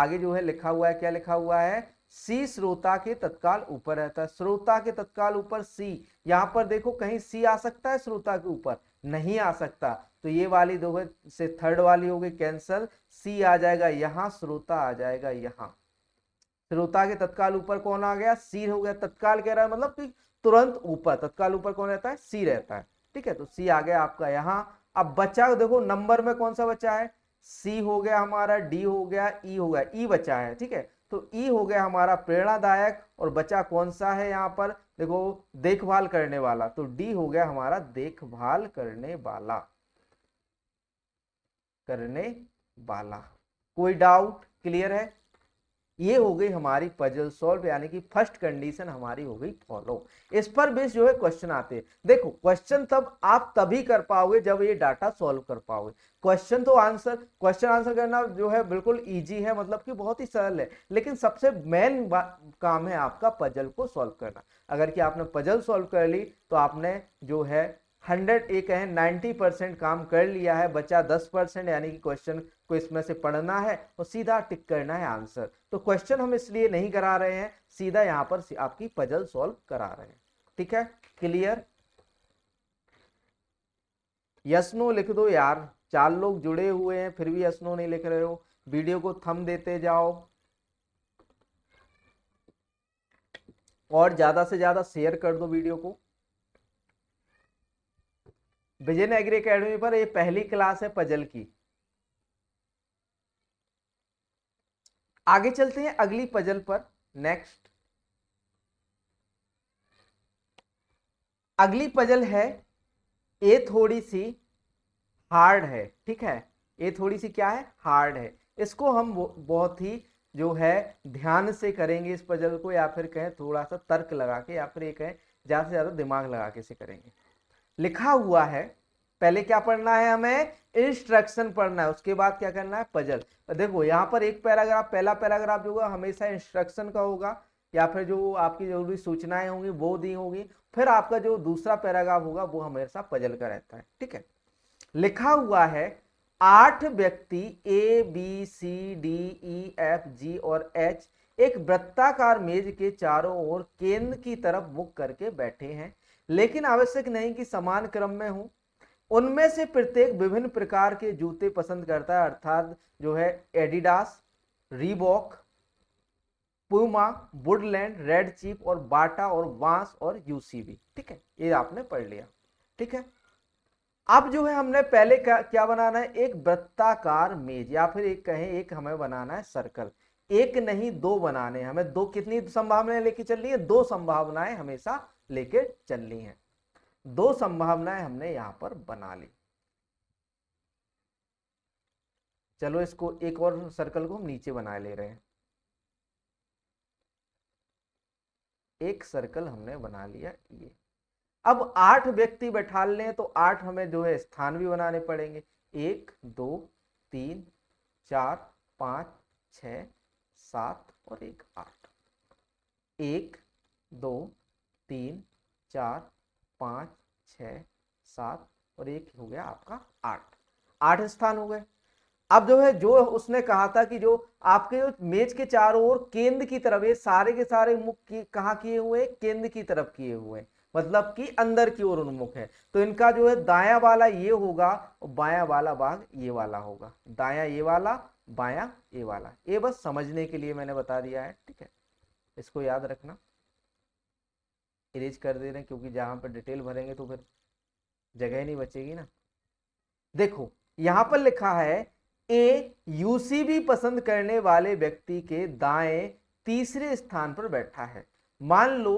आगे जो है लिखा हुआ है क्या लिखा हुआ है सी श्रोता के तत्काल ऊपर रहता है श्रोता के तत्काल ऊपर सी यहां पर देखो कहीं सी आ सकता है श्रोता के ऊपर नहीं आ सकता तो ये वाली दो से थर्ड वाली हो गई कैंसर सी आ जाएगा यहाँ श्रोता आ जाएगा यहाँ श्रोता के तत्काल ऊपर कौन आ गया सी हो गया तत्काल कह रहा है मतलब कि तुरंत ऊपर तत्काल ऊपर कौन रहता है सी रहता है ठीक है तो सी आ गया आपका यहां अब बच्चा देखो नंबर में कौन सा बच्चा है सी हो गया हमारा डी हो गया ई e हो गया ई e बचा है ठीक है तो ई हो गया हमारा प्रेरणादायक और बचा कौन सा है यहाँ पर देखो देखभाल करने वाला तो डी हो गया हमारा देखभाल करने वाला करने वाला कोई डाउट क्लियर है ये हो गई हमारी पजल सॉल्व यानी कि फर्स्ट कंडीशन हमारी हो गई फॉलो इस पर बेस जो है क्वेश्चन आते हैं देखो क्वेश्चन तब आप तभी कर पाओगे जब ये डाटा सॉल्व कर पाओगे क्वेश्चन तो आंसर क्वेश्चन आंसर करना जो है बिल्कुल इजी है मतलब कि बहुत ही सरल है लेकिन सबसे मेन काम है आपका पजल को सॉल्व करना अगर कि आपने पजल सॉल्व कर ली तो आपने जो है हंड्रेड एक है नाइन्टी परसेंट काम कर लिया है बचा दस परसेंट यानी कि क्वेश्चन को इसमें से पढ़ना है और सीधा टिक करना है आंसर तो क्वेश्चन हम इसलिए नहीं करा रहे हैं सीधा यहां पर आपकी पजल सॉल्व करा रहे हैं ठीक है क्लियर यशनो लिख दो यार चार लोग जुड़े हुए हैं फिर भी यशनो नहीं लिख रहे हो वीडियो को थम देते जाओ और ज्यादा से ज्यादा शेयर कर दो वीडियो को विजय एग्री अकेडमी पर ये पहली क्लास है पजल की आगे चलते हैं अगली पजल पर नेक्स्ट अगली पजल है ये थोड़ी सी हार्ड है ठीक है ये थोड़ी सी क्या है हार्ड है इसको हम बहुत ही जो है ध्यान से करेंगे इस पजल को या फिर कहें थोड़ा सा तर्क लगा के या फिर ये कहें ज़्यादा से ज़्यादा दिमाग लगा के इसे करेंगे लिखा हुआ है पहले क्या पढ़ना है हमें इंस्ट्रक्शन पढ़ना है उसके बाद क्या करना है पजल देखो यहाँ पर एक पैराग्राफ पहला पैराग्राफ जो होगा हमेशा इंस्ट्रक्शन का होगा या फिर जो आपकी जरूरी सूचनाएं होंगी वो दी होंगी फिर आपका जो दूसरा पैराग्राफ होगा वो हमेशा पजल का रहता है ठीक है लिखा हुआ है आठ व्यक्ति A B C D E F G और एच एक वृत्ताकार मेज के चारों ओर केंद्र की तरफ मुख करके बैठे हैं लेकिन आवश्यक नहीं कि समान क्रम में हूं उनमें से प्रत्येक विभिन्न प्रकार के जूते पसंद करता है अर्थात जो है Adidas Reebok Puma Woodland Red Chief और बाटा और बांस और यूसीबी ठीक है ये आपने पढ़ लिया ठीक है अब जो है हमने पहले क्या बनाना है एक वृत्ताकार मेज या फिर एक कहें एक हमें बनाना है सर्कल एक नहीं दो बनाने हमें दो कितनी संभावनाएं लेके चलनी है दो संभावनाएं हमेशा लेके चलनी है दो संभावनाएं हमने यहां पर बना ली चलो इसको एक और सर्कल को हम नीचे बना ले रहे हैं एक सर्कल हमने बना लिया ये अब आठ व्यक्ति बैठा ले तो आठ हमें जो है स्थान भी बनाने पड़ेंगे एक दो तीन चार पाँच छ सात और एक आठ एक दो तीन चार पाँच छः सात और एक हो गया आपका आठ आठ स्थान हो गए अब जो है जो उसने कहा था कि जो आपके जो मेज के चारों ओर केंद्र की तरफ ये सारे के सारे मुख की कहा किए हुए केंद्र की तरफ किए हुए मतलब कि अंदर की ओर उन्मुख है तो इनका जो है दाया वाला ये होगा और बाया वाला भाग ये वाला होगा दाया ये वाला बाया ये वाला ये बस समझने के लिए मैंने बता दिया है ठीक है इसको याद रखना इरेज कर दे रहे हैं क्योंकि जहां पर डिटेल भरेंगे तो फिर जगह ही नहीं बचेगी ना देखो यहां पर लिखा है ए यूसीबी पसंद करने वाले व्यक्ति के दाएं तीसरे स्थान पर बैठा है मान लो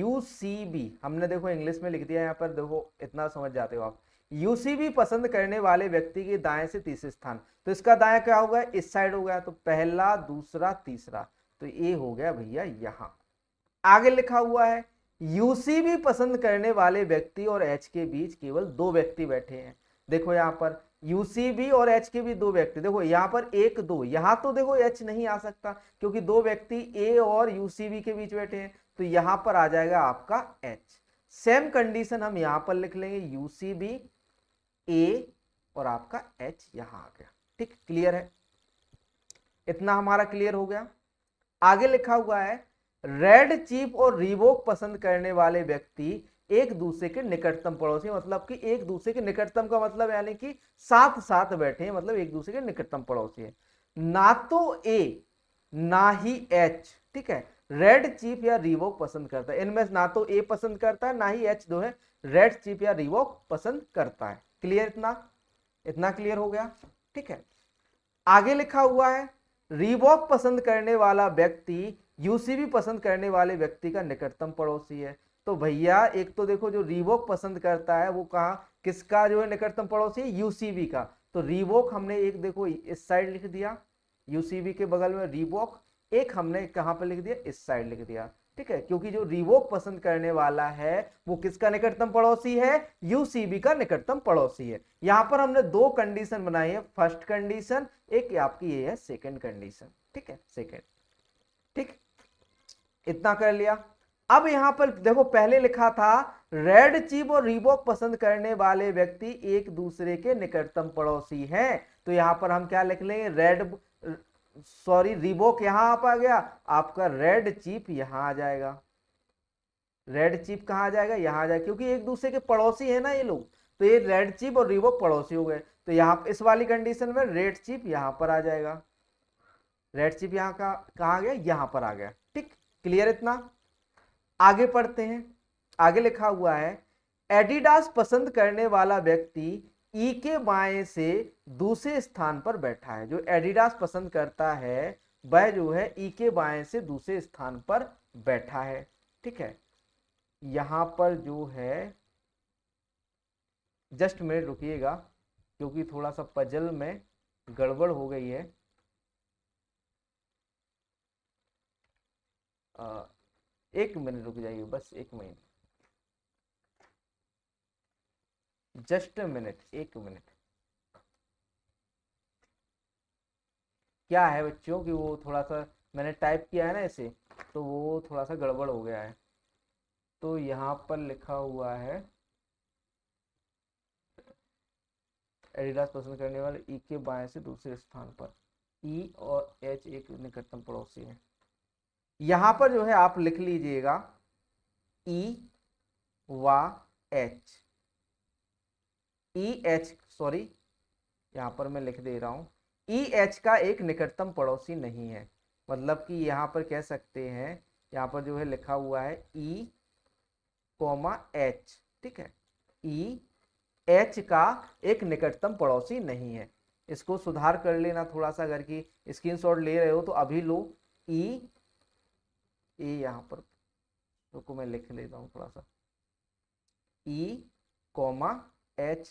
यूसीबी हमने देखो इंग्लिश में लिख दिया यहां पर देखो इतना समझ जाते हो आप यूसीबी पसंद करने वाले व्यक्ति के दाएं से तीसरे स्थान तो इसका दाया क्या होगा इस साइड हो गया तो पहला दूसरा तीसरा तो ए हो गया भैया यहां आगे लिखा हुआ है यूसी पसंद करने वाले व्यक्ति और एच के बीच केवल दो व्यक्ति बैठे हैं देखो यहाँ पर यूसीबी और एच के बीच दो व्यक्ति देखो यहाँ पर एक दो यहाँ तो देखो एच नहीं आ सकता क्योंकि दो व्यक्ति ए और यूसीबी के बीच बैठे हैं तो यहाँ पर आ जाएगा आपका एच सेम कंडीशन हम यहाँ पर लिख लेंगे यूसीबी ए और आपका एच यहाँ आ गया ठीक क्लियर है इतना हमारा क्लियर हो गया आगे लिखा हुआ है रेड चीप और रिवोक पसंद करने वाले व्यक्ति एक दूसरे के निकटतम पड़ोसी मतलब कि एक दूसरे के निकटतम का मतलब यानी कि साथ साथ बैठे हैं मतलब एक दूसरे के निकटतम पड़ोसी है ना तो ए ना ही एच ठीक है रेड चीप या रिवोक पसंद करता है इनमें ना तो ए पसंद करता है ना ही एच दो है रेड चीप या रिवोक पसंद करता है क्लियर इतना इतना क्लियर हो गया ठीक है आगे लिखा हुआ है रिवॉक पसंद करने वाला व्यक्ति यूसीबी पसंद करने वाले व्यक्ति का निकटतम पड़ोसी है तो भैया एक तो देखो जो रिवोक पसंद करता है वो कहा किसका जो है निकटतम पड़ोसी है यूसीबी का तो रिवोक हमने एक देखो इस साइड लिख दिया यूसीबी के बगल में रिवोक एक हमने कहां पर लिख दिया इस साइड लिख दिया ठीक है क्योंकि जो रिवोक पसंद करने वाला है वो किसका निकटतम पड़ोसी है यूसीबी का निकटतम पड़ोसी है यहां पर हमने दो कंडीशन बनाई है फर्स्ट कंडीशन एक आपकी ये है सेकंड कंडीशन ठीक है सेकंड ठीक इतना कर लिया अब यहां पर देखो पहले लिखा था रेड चीप और रिबोक पसंद करने वाले व्यक्ति एक दूसरे के निकटतम पड़ोसी हैं तो यहां पर हम क्या लिख लेंगे रेड सॉरी रिबोक यहां आप आ गया आपका रेड चीप यहां आ जाएगा रेड चीप कहाँ आ जाएगा यहां आ जाएगा क्योंकि एक दूसरे के पड़ोसी है ना ये लोग तो ये रेड चीप और रिवोक पड़ोसी हो गए तो यहाँ इस वाली कंडीशन में रेड चीप यहां पर आ जाएगा रेड चीप यहां का कहा गया यहां पर आ गया क्लियर इतना आगे पढ़ते हैं आगे लिखा हुआ है एडिडास पसंद करने वाला व्यक्ति ई के बाएं से दूसरे स्थान पर बैठा है जो एडिडास पसंद करता है वह जो है ई के बाएं से दूसरे स्थान पर बैठा है ठीक है यहां पर जो है जस्ट मिनट रुकिएगा क्योंकि थोड़ा सा पजल में गड़बड़ हो गई है एक मिनट रुक जाइए बस एक मिनट जस्ट मिनट एक मिनट क्या है बच्चों कि वो थोड़ा सा मैंने टाइप किया है ना इसे तो वो थोड़ा सा गड़बड़ हो गया है तो यहाँ पर लिखा हुआ है एडिडास पसंद करने वाले ई के बाएं से दूसरे स्थान पर ई और एच एक निकटतम पड़ोसी है यहां पर जो है आप लिख लीजिएगा ई e वा एच ई एच सॉरी यहाँ पर मैं लिख दे रहा हूँ ई e एच का एक निकटतम पड़ोसी नहीं है मतलब कि यहाँ पर कह सकते हैं यहाँ पर जो है लिखा हुआ है ई e कोमा एच ठीक है ई एच का एक निकटतम पड़ोसी नहीं है इसको सुधार कर लेना थोड़ा सा अगर की स्क्रीनशॉट ले रहे हो तो अभी लो ई ए यहाँ पर रुको मैं लिख लेता हूँ थोड़ा सा E comma H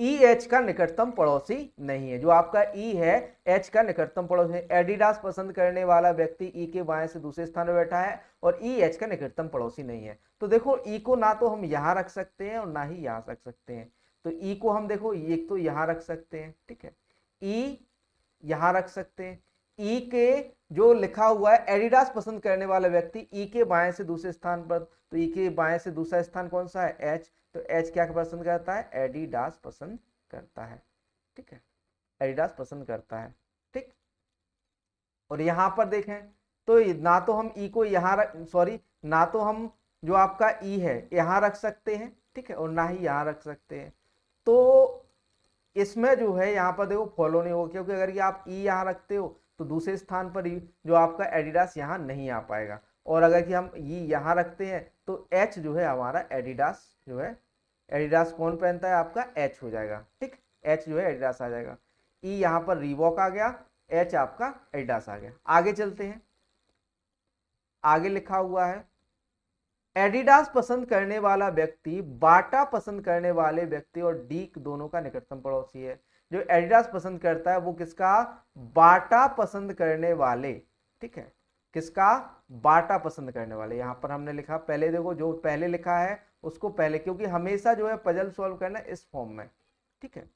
E H का निकटतम पड़ोसी नहीं है जो आपका ई e है एच का निकटतम पड़ोसी है एडिडास पसंद करने वाला व्यक्ति ई e के बाएं से दूसरे स्थान पर बैठा है और ई e, एच का निकटतम पड़ोसी नहीं है तो देखो ई को ना तो हम यहाँ रख सकते हैं और ना ही यहाँ रख सकते हैं तो ई को हम देखो एक तो यहाँ रख सकते हैं ठीक है ई यहाँ रख सकते हैं ई e के जो लिखा हुआ है एडिडास पसंद करने वाला व्यक्ति ई e के बाएं से दूसरे स्थान पर तो ई e के बाएं से दूसरा स्थान कौन सा है एच तो एच क्या पसंद करता है एडिडास पसंद करता है ठीक है एडिडास पसंद करता है ठीक और यहां पर देखें तो ना तो हम ई को यहां रख सॉरी ना तो हम जो आपका ई है यहां रख सकते हैं ठीक है और ना ही यहां रख सकते हैं तो इसमें जो है यहां पर देखो फॉलो नहीं होगा क्योंकि अगर ये आप ई यहां रखते हो तो दूसरे स्थान पर जो आपका एडिडास यहाँ नहीं आ पाएगा और अगर कि हम ये यहाँ रखते हैं तो एच जो है हमारा एडिडास जो है एडिडास कौन पहनता है आपका एच हो जाएगा ठीक एच जो है एडिडास आ जाएगा ई e यहाँ पर रिवॉक आ गया एच आपका एडिडास आ गया आगे चलते हैं आगे लिखा हुआ है एडिडास पसंद करने वाला व्यक्ति बाटा पसंद करने वाले व्यक्ति और डीक दोनों का निकटतम पड़ोसी है जो एडिडास पसंद करता है वो किसका बाटा पसंद करने वाले ठीक है किसका बाटा पसंद करने वाले यहाँ पर हमने लिखा पहले देखो जो पहले लिखा है उसको पहले क्योंकि हमेशा जो है पजल सॉल्व करना इस फॉर्म में ठीक है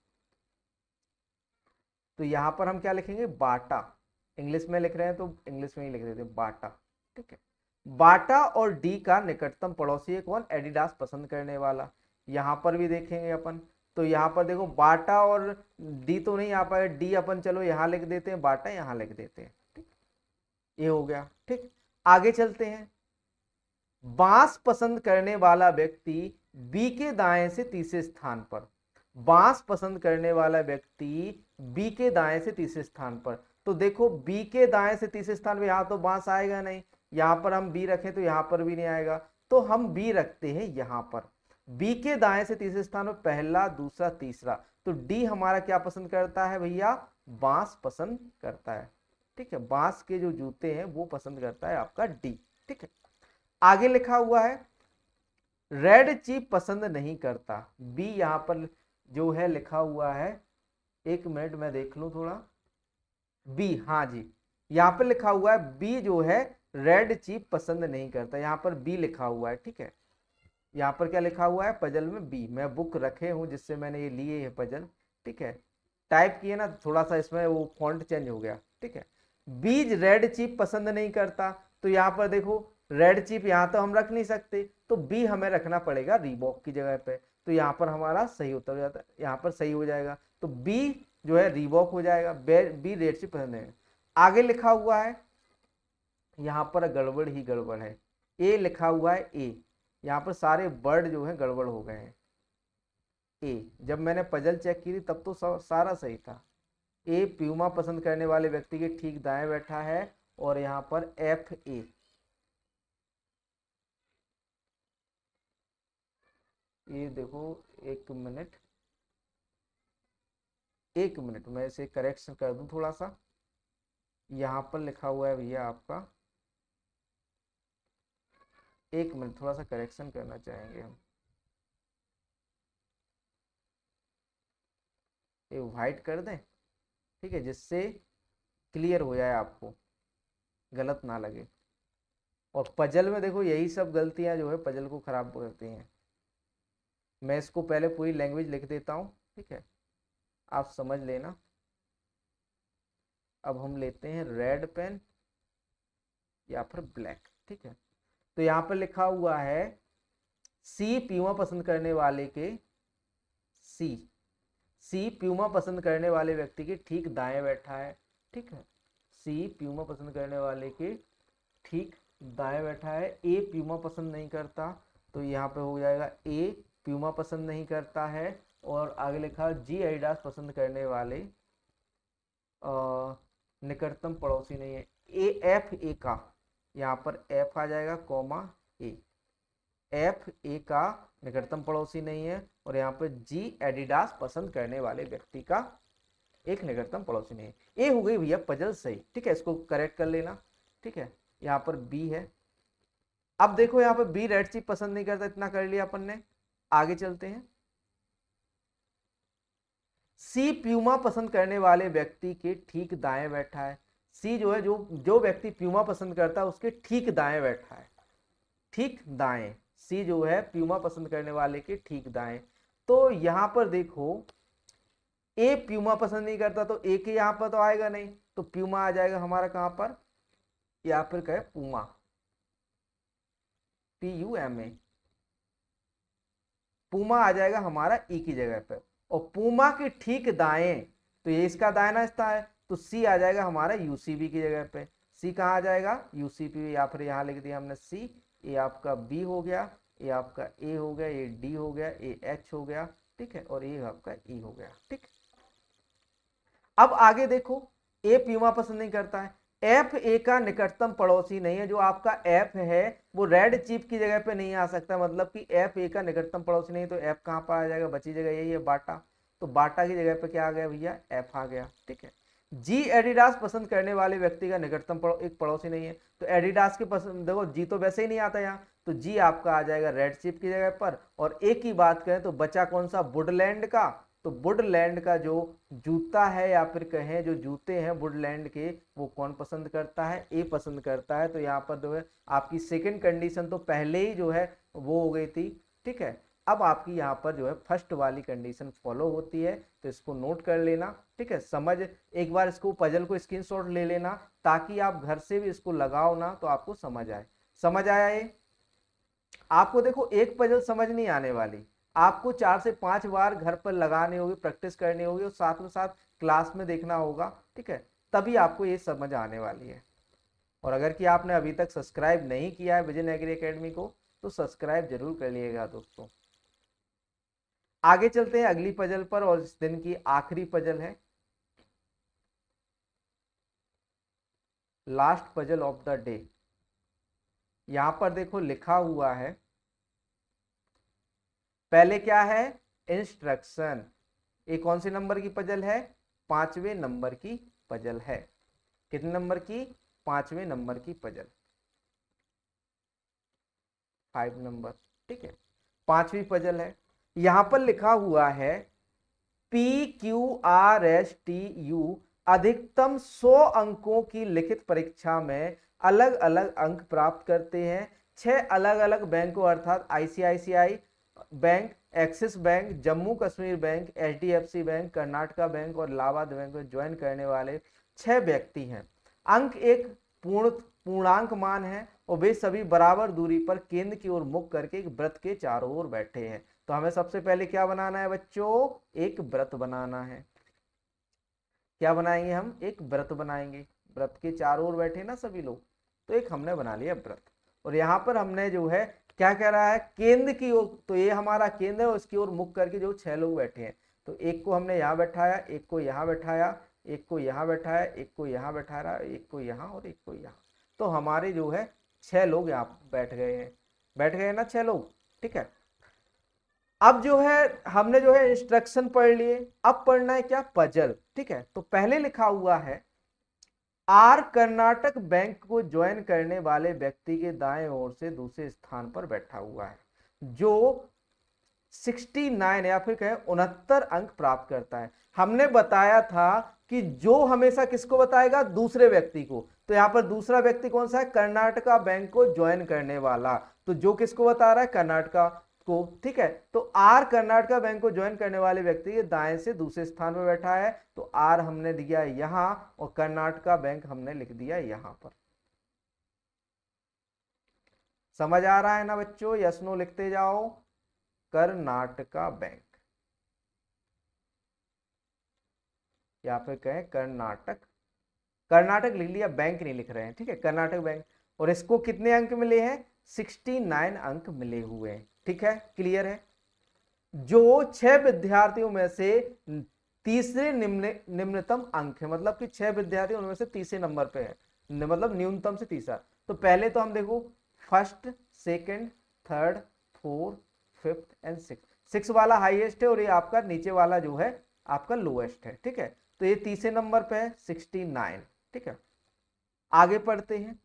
तो यहाँ पर हम क्या लिखेंगे बाटा इंग्लिश में लिख रहे हैं तो इंग्लिश में ही लिख देते बाटा ठीक है बाटा और डी का निकटतम पड़ोसी है कौन एडिडास पसंद करने वाला यहाँ पर भी देखेंगे अपन तो यहाँ पर देखो बाटा और डी तो नहीं आ पाया डी अपन चलो यहाँ लिख देते हैं बाटा यहाँ लिख देते हैं ठीक ये हो गया ठीक आगे चलते हैं बांस पसंद करने वाला व्यक्ति बी के दाएं से तीसरे स्थान पर बांस पसंद करने वाला व्यक्ति बी के दाएं से तीसरे स्थान पर तो देखो बी के दाएं से तीसरे स्थान पर यहाँ तो बांस आएगा नहीं यहाँ पर हम बी रखें तो यहाँ पर भी नहीं आएगा तो हम बी रखते हैं यहाँ पर बी के दाएं से तीसरे स्थान पर पहला दूसरा तीसरा तो डी हमारा क्या पसंद करता है भैया बांस पसंद करता है ठीक है बांस के जो जूते हैं वो पसंद करता है आपका डी ठीक है आगे लिखा हुआ है रेड चीप पसंद नहीं करता बी यहाँ पर जो है लिखा हुआ है एक मिनट मैं देख लूँ थोड़ा बी हाँ जी यहां पर लिखा हुआ है बी जो है रेड चीप पसंद नहीं करता यहां पर बी लिखा हुआ है ठीक है यहाँ पर क्या लिखा हुआ है पजल में बी मैं बुक रखे हूँ जिससे मैंने ये लिए है पजल ठीक है टाइप किए ना थोड़ा सा इसमें वो फॉन्ट चेंज हो गया ठीक है बीज रेड चिप पसंद नहीं करता तो यहाँ पर देखो रेड चिप यहाँ तो हम रख नहीं सकते तो बी हमें रखना पड़ेगा रीबॉक की जगह पे तो यहाँ पर हमारा सही उत्तर हो जाता है यहाँ पर सही हो जाएगा तो बी जो है रीबॉक हो जाएगा बी रेड चिप पसंद है आगे लिखा हुआ है यहाँ पर गड़बड़ ही गड़बड़ है ए लिखा हुआ है ए यहाँ पर सारे वर्ड जो है गड़बड़ हो गए हैं ए जब मैंने पजल चेक की थी तब तो सारा सही था ए प्यूमा पसंद करने वाले व्यक्ति के ठीक दाएं बैठा है और यहाँ पर एफ ए ये देखो एक मिनट एक मिनट मैं इसे करेक्शन कर दूं थोड़ा सा यहाँ पर लिखा हुआ है भैया आपका एक मिनट थोड़ा सा करेक्शन करना चाहेंगे हम ये वाइट कर दें ठीक है जिससे क्लियर हो जाए आपको गलत ना लगे और पजल में देखो यही सब गलतियां जो है पजल को ख़राब करती हैं मैं इसको पहले पूरी लैंग्वेज लिख देता हूँ ठीक है आप समझ लेना अब हम लेते हैं रेड पेन या फिर ब्लैक ठीक है तो यहाँ पर लिखा हुआ है सी प्यूमा पसंद करने वाले के सी सी प्यूमा पसंद करने वाले व्यक्ति के ठीक दाएं बैठा है ठीक है सी प्यूमा पसंद करने वाले के ठीक दाएं बैठा है ए प्यूमा पसंद नहीं करता तो यहाँ पे हो जाएगा ए प्यूमा पसंद नहीं करता है और आगे लिखा जी एडास पसंद करने वाले निकटतम पड़ोसी नहीं है ए एफ ए का यहाँ पर एफ आ जाएगा कॉमा ए एफ ए का निकटतम पड़ोसी नहीं है और यहाँ पर जी एडिडास पसंद करने वाले व्यक्ति का एक निकटतम पड़ोसी नहीं है ए हो गई भैया पजल सही ठीक है इसको करेक्ट कर लेना ठीक है यहाँ पर बी है अब देखो यहाँ पर बी रेड चीज पसंद नहीं करता इतना कर लिया अपन ने आगे चलते हैं सी प्यूमा पसंद करने वाले व्यक्ति के ठीक दाएं बैठा है सी जो है जो जो व्यक्ति प्यूमा पसंद करता है उसके ठीक दाएं बैठा है ठीक दाएं सी जो है प्यूमा पसंद करने वाले के ठीक दाएं तो यहां पर देखो ए प्यूमा पसंद नहीं करता तो ए के यहाँ पर तो आएगा नहीं तो प्यूमा आ जाएगा हमारा कहाँ पर या पर कहे Puma P U M A Puma आ जाएगा हमारा ई की जगह पर और पूमा के ठीक दाएं तो ये इसका दायना हिस्सा है तो सी आ जाएगा हमारा यूसीबी की जगह पे सी कहाँ आ जाएगा पी या फिर यहाँ लिख दिया हमने सी ये आपका बी हो गया ये आपका ए हो गया ये डी हो गया ए एच हो गया ठीक है और ये आपका ई e हो गया ठीक अब आगे देखो ए पीमा पसंद नहीं करता है एफ ए का निकटतम पड़ोसी नहीं है जो आपका एफ है वो रेड चिप की जगह पे नहीं आ सकता मतलब कि एफ ए का निकटतम पड़ोसी नहीं तो एफ कहाँ पर आ जाएगा बची जगह यही है बाटा तो बाटा की जगह पे क्या आ गया भैया एफ आ गया ठीक है जी एडिडास पसंद करने वाले व्यक्ति का निकटतम पड़ो, एक पड़ोसी नहीं है तो एडिडास के पसंद देखो जी तो वैसे ही नहीं आता यहाँ तो जी आपका आ जाएगा रेड चिप की जगह पर और ए की बात करें तो बचा कौन सा वुडलैंड का तो वुडलैंड का जो जूता है या फिर कहें जो जूते हैं वुडलैंड के वो कौन पसंद करता है ए पसंद करता है तो यहाँ पर जो है आपकी सेकेंड कंडीशन तो पहले ही जो है वो हो गई थी ठीक है अब आपकी यहाँ पर जो है फर्स्ट वाली कंडीशन फॉलो होती है तो इसको नोट कर लेना ठीक है समझ एक बार इसको पजल को स्क्रीनशॉट ले लेना ताकि आप घर से भी इसको लगाओ ना तो आपको समझ आए समझ आया ये आपको देखो एक पजल समझ नहीं आने वाली आपको चार से पांच बार घर पर लगाने होगी प्रैक्टिस करनी होगी और साथ में साथ क्लास में देखना होगा ठीक है तभी आपको ये समझ आने वाली है और अगर कि आपने अभी तक सब्सक्राइब नहीं किया है विजय नगरी अकेडमी को तो सब्सक्राइब जरूर कर लिएगा दोस्तों आगे चलते हैं अगली पजल पर और इस दिन की आखिरी पजल है last puzzle of the day यहां पर देखो लिखा हुआ है पहले क्या है इंस्ट्रक्शन ये कौन से नंबर की पजल है पांचवें नंबर की पजल है कितने नंबर की पांचवें नंबर की पजल फाइव नंबर ठीक है पांचवी पजल है यहां पर लिखा हुआ है P Q R S T U अधिकतम 100 अंकों की लिखित परीक्षा में अलग अलग अंक प्राप्त करते हैं छह अलग अलग बैंकों अर्थात ICICI bank Axis bank Jammu Kashmir bank HDFC bank Karnataka bank और इलाहाबाद बैंक में ज्वाइन करने वाले छह व्यक्ति हैं अंक एक पूर्ण पूर्णांक मान है और वे सभी बराबर दूरी पर केंद्र की ओर मुख करके एक व्रत के चारों ओर बैठे हैं तो हमें सबसे पहले क्या बनाना है बच्चों एक व्रत बनाना है क्या बनाएंगे हम एक व्रत बनाएंगे व्रत के चारों ओर बैठे ना सभी लोग तो एक हमने बना लिया व्रत और यहाँ पर हमने जो है क्या कह रहा है केंद्र की ओर तो ये हमारा केंद्र है उसकी ओर मुख करके जो छह लोग बैठे हैं तो एक को हमने यहाँ बैठाया एक को यहाँ बैठाया एक को यहाँ बैठाया एक को यहाँ बैठाया एक को यहाँ और एक को यहाँ तो हमारे जो है छह लोग यहाँ बैठ गए हैं बैठ गए ना छह लोग ठीक है अब जो है हमने जो है इंस्ट्रक्शन पढ़ लिए अब पढ़ना है क्या पजल ठीक है तो पहले लिखा हुआ है आर कर्नाटक बैंक को ज्वाइन करने वाले व्यक्ति के दाएं ओर से दूसरे स्थान पर बैठा हुआ है जो 69 या फिर कहें उनहत्तर अंक प्राप्त करता है हमने बताया था कि जो हमेशा किसको बताएगा दूसरे व्यक्ति को तो यहां पर दूसरा व्यक्ति कौन सा है कर्नाटका बैंक को ज्वाइन करने वाला तो जो किसको बता रहा है कर्नाटका को ठीक है तो आर कर्नाटका बैंक को ज्वाइन करने वाले व्यक्ति ये दाएं से दूसरे स्थान पर बैठा है तो आर हमने दिया यहां और कर्नाटका बैंक हमने लिख दिया यहां पर समझ आ रहा है ना बच्चों यशनो लिखते जाओ कर्नाटका बैंक या फिर कहें कर्नाटक कर्नाटक लिख लिया बैंक नहीं लिख रहे हैं ठीक है कर्नाटक बैंक और इसको कितने अंक मिले हैं 69 अंक मिले हुए हैं ठीक है क्लियर है जो छह विद्यार्थियों में से तीसरे निम्न निम्नतम अंक है मतलब कि छह विद्यार्थी उनमें से तीसरे नंबर पे है मतलब न्यूनतम से तीसरा तो पहले तो हम देखो first second third fourth fifth and six six वाला हाईएस्ट है और ये आपका नीचे वाला जो है आपका लोएस्ट है ठीक है तो ये तीसरे नंबर पे है सिक्सटी नाइन ठीक है आगे पढ़ते हैं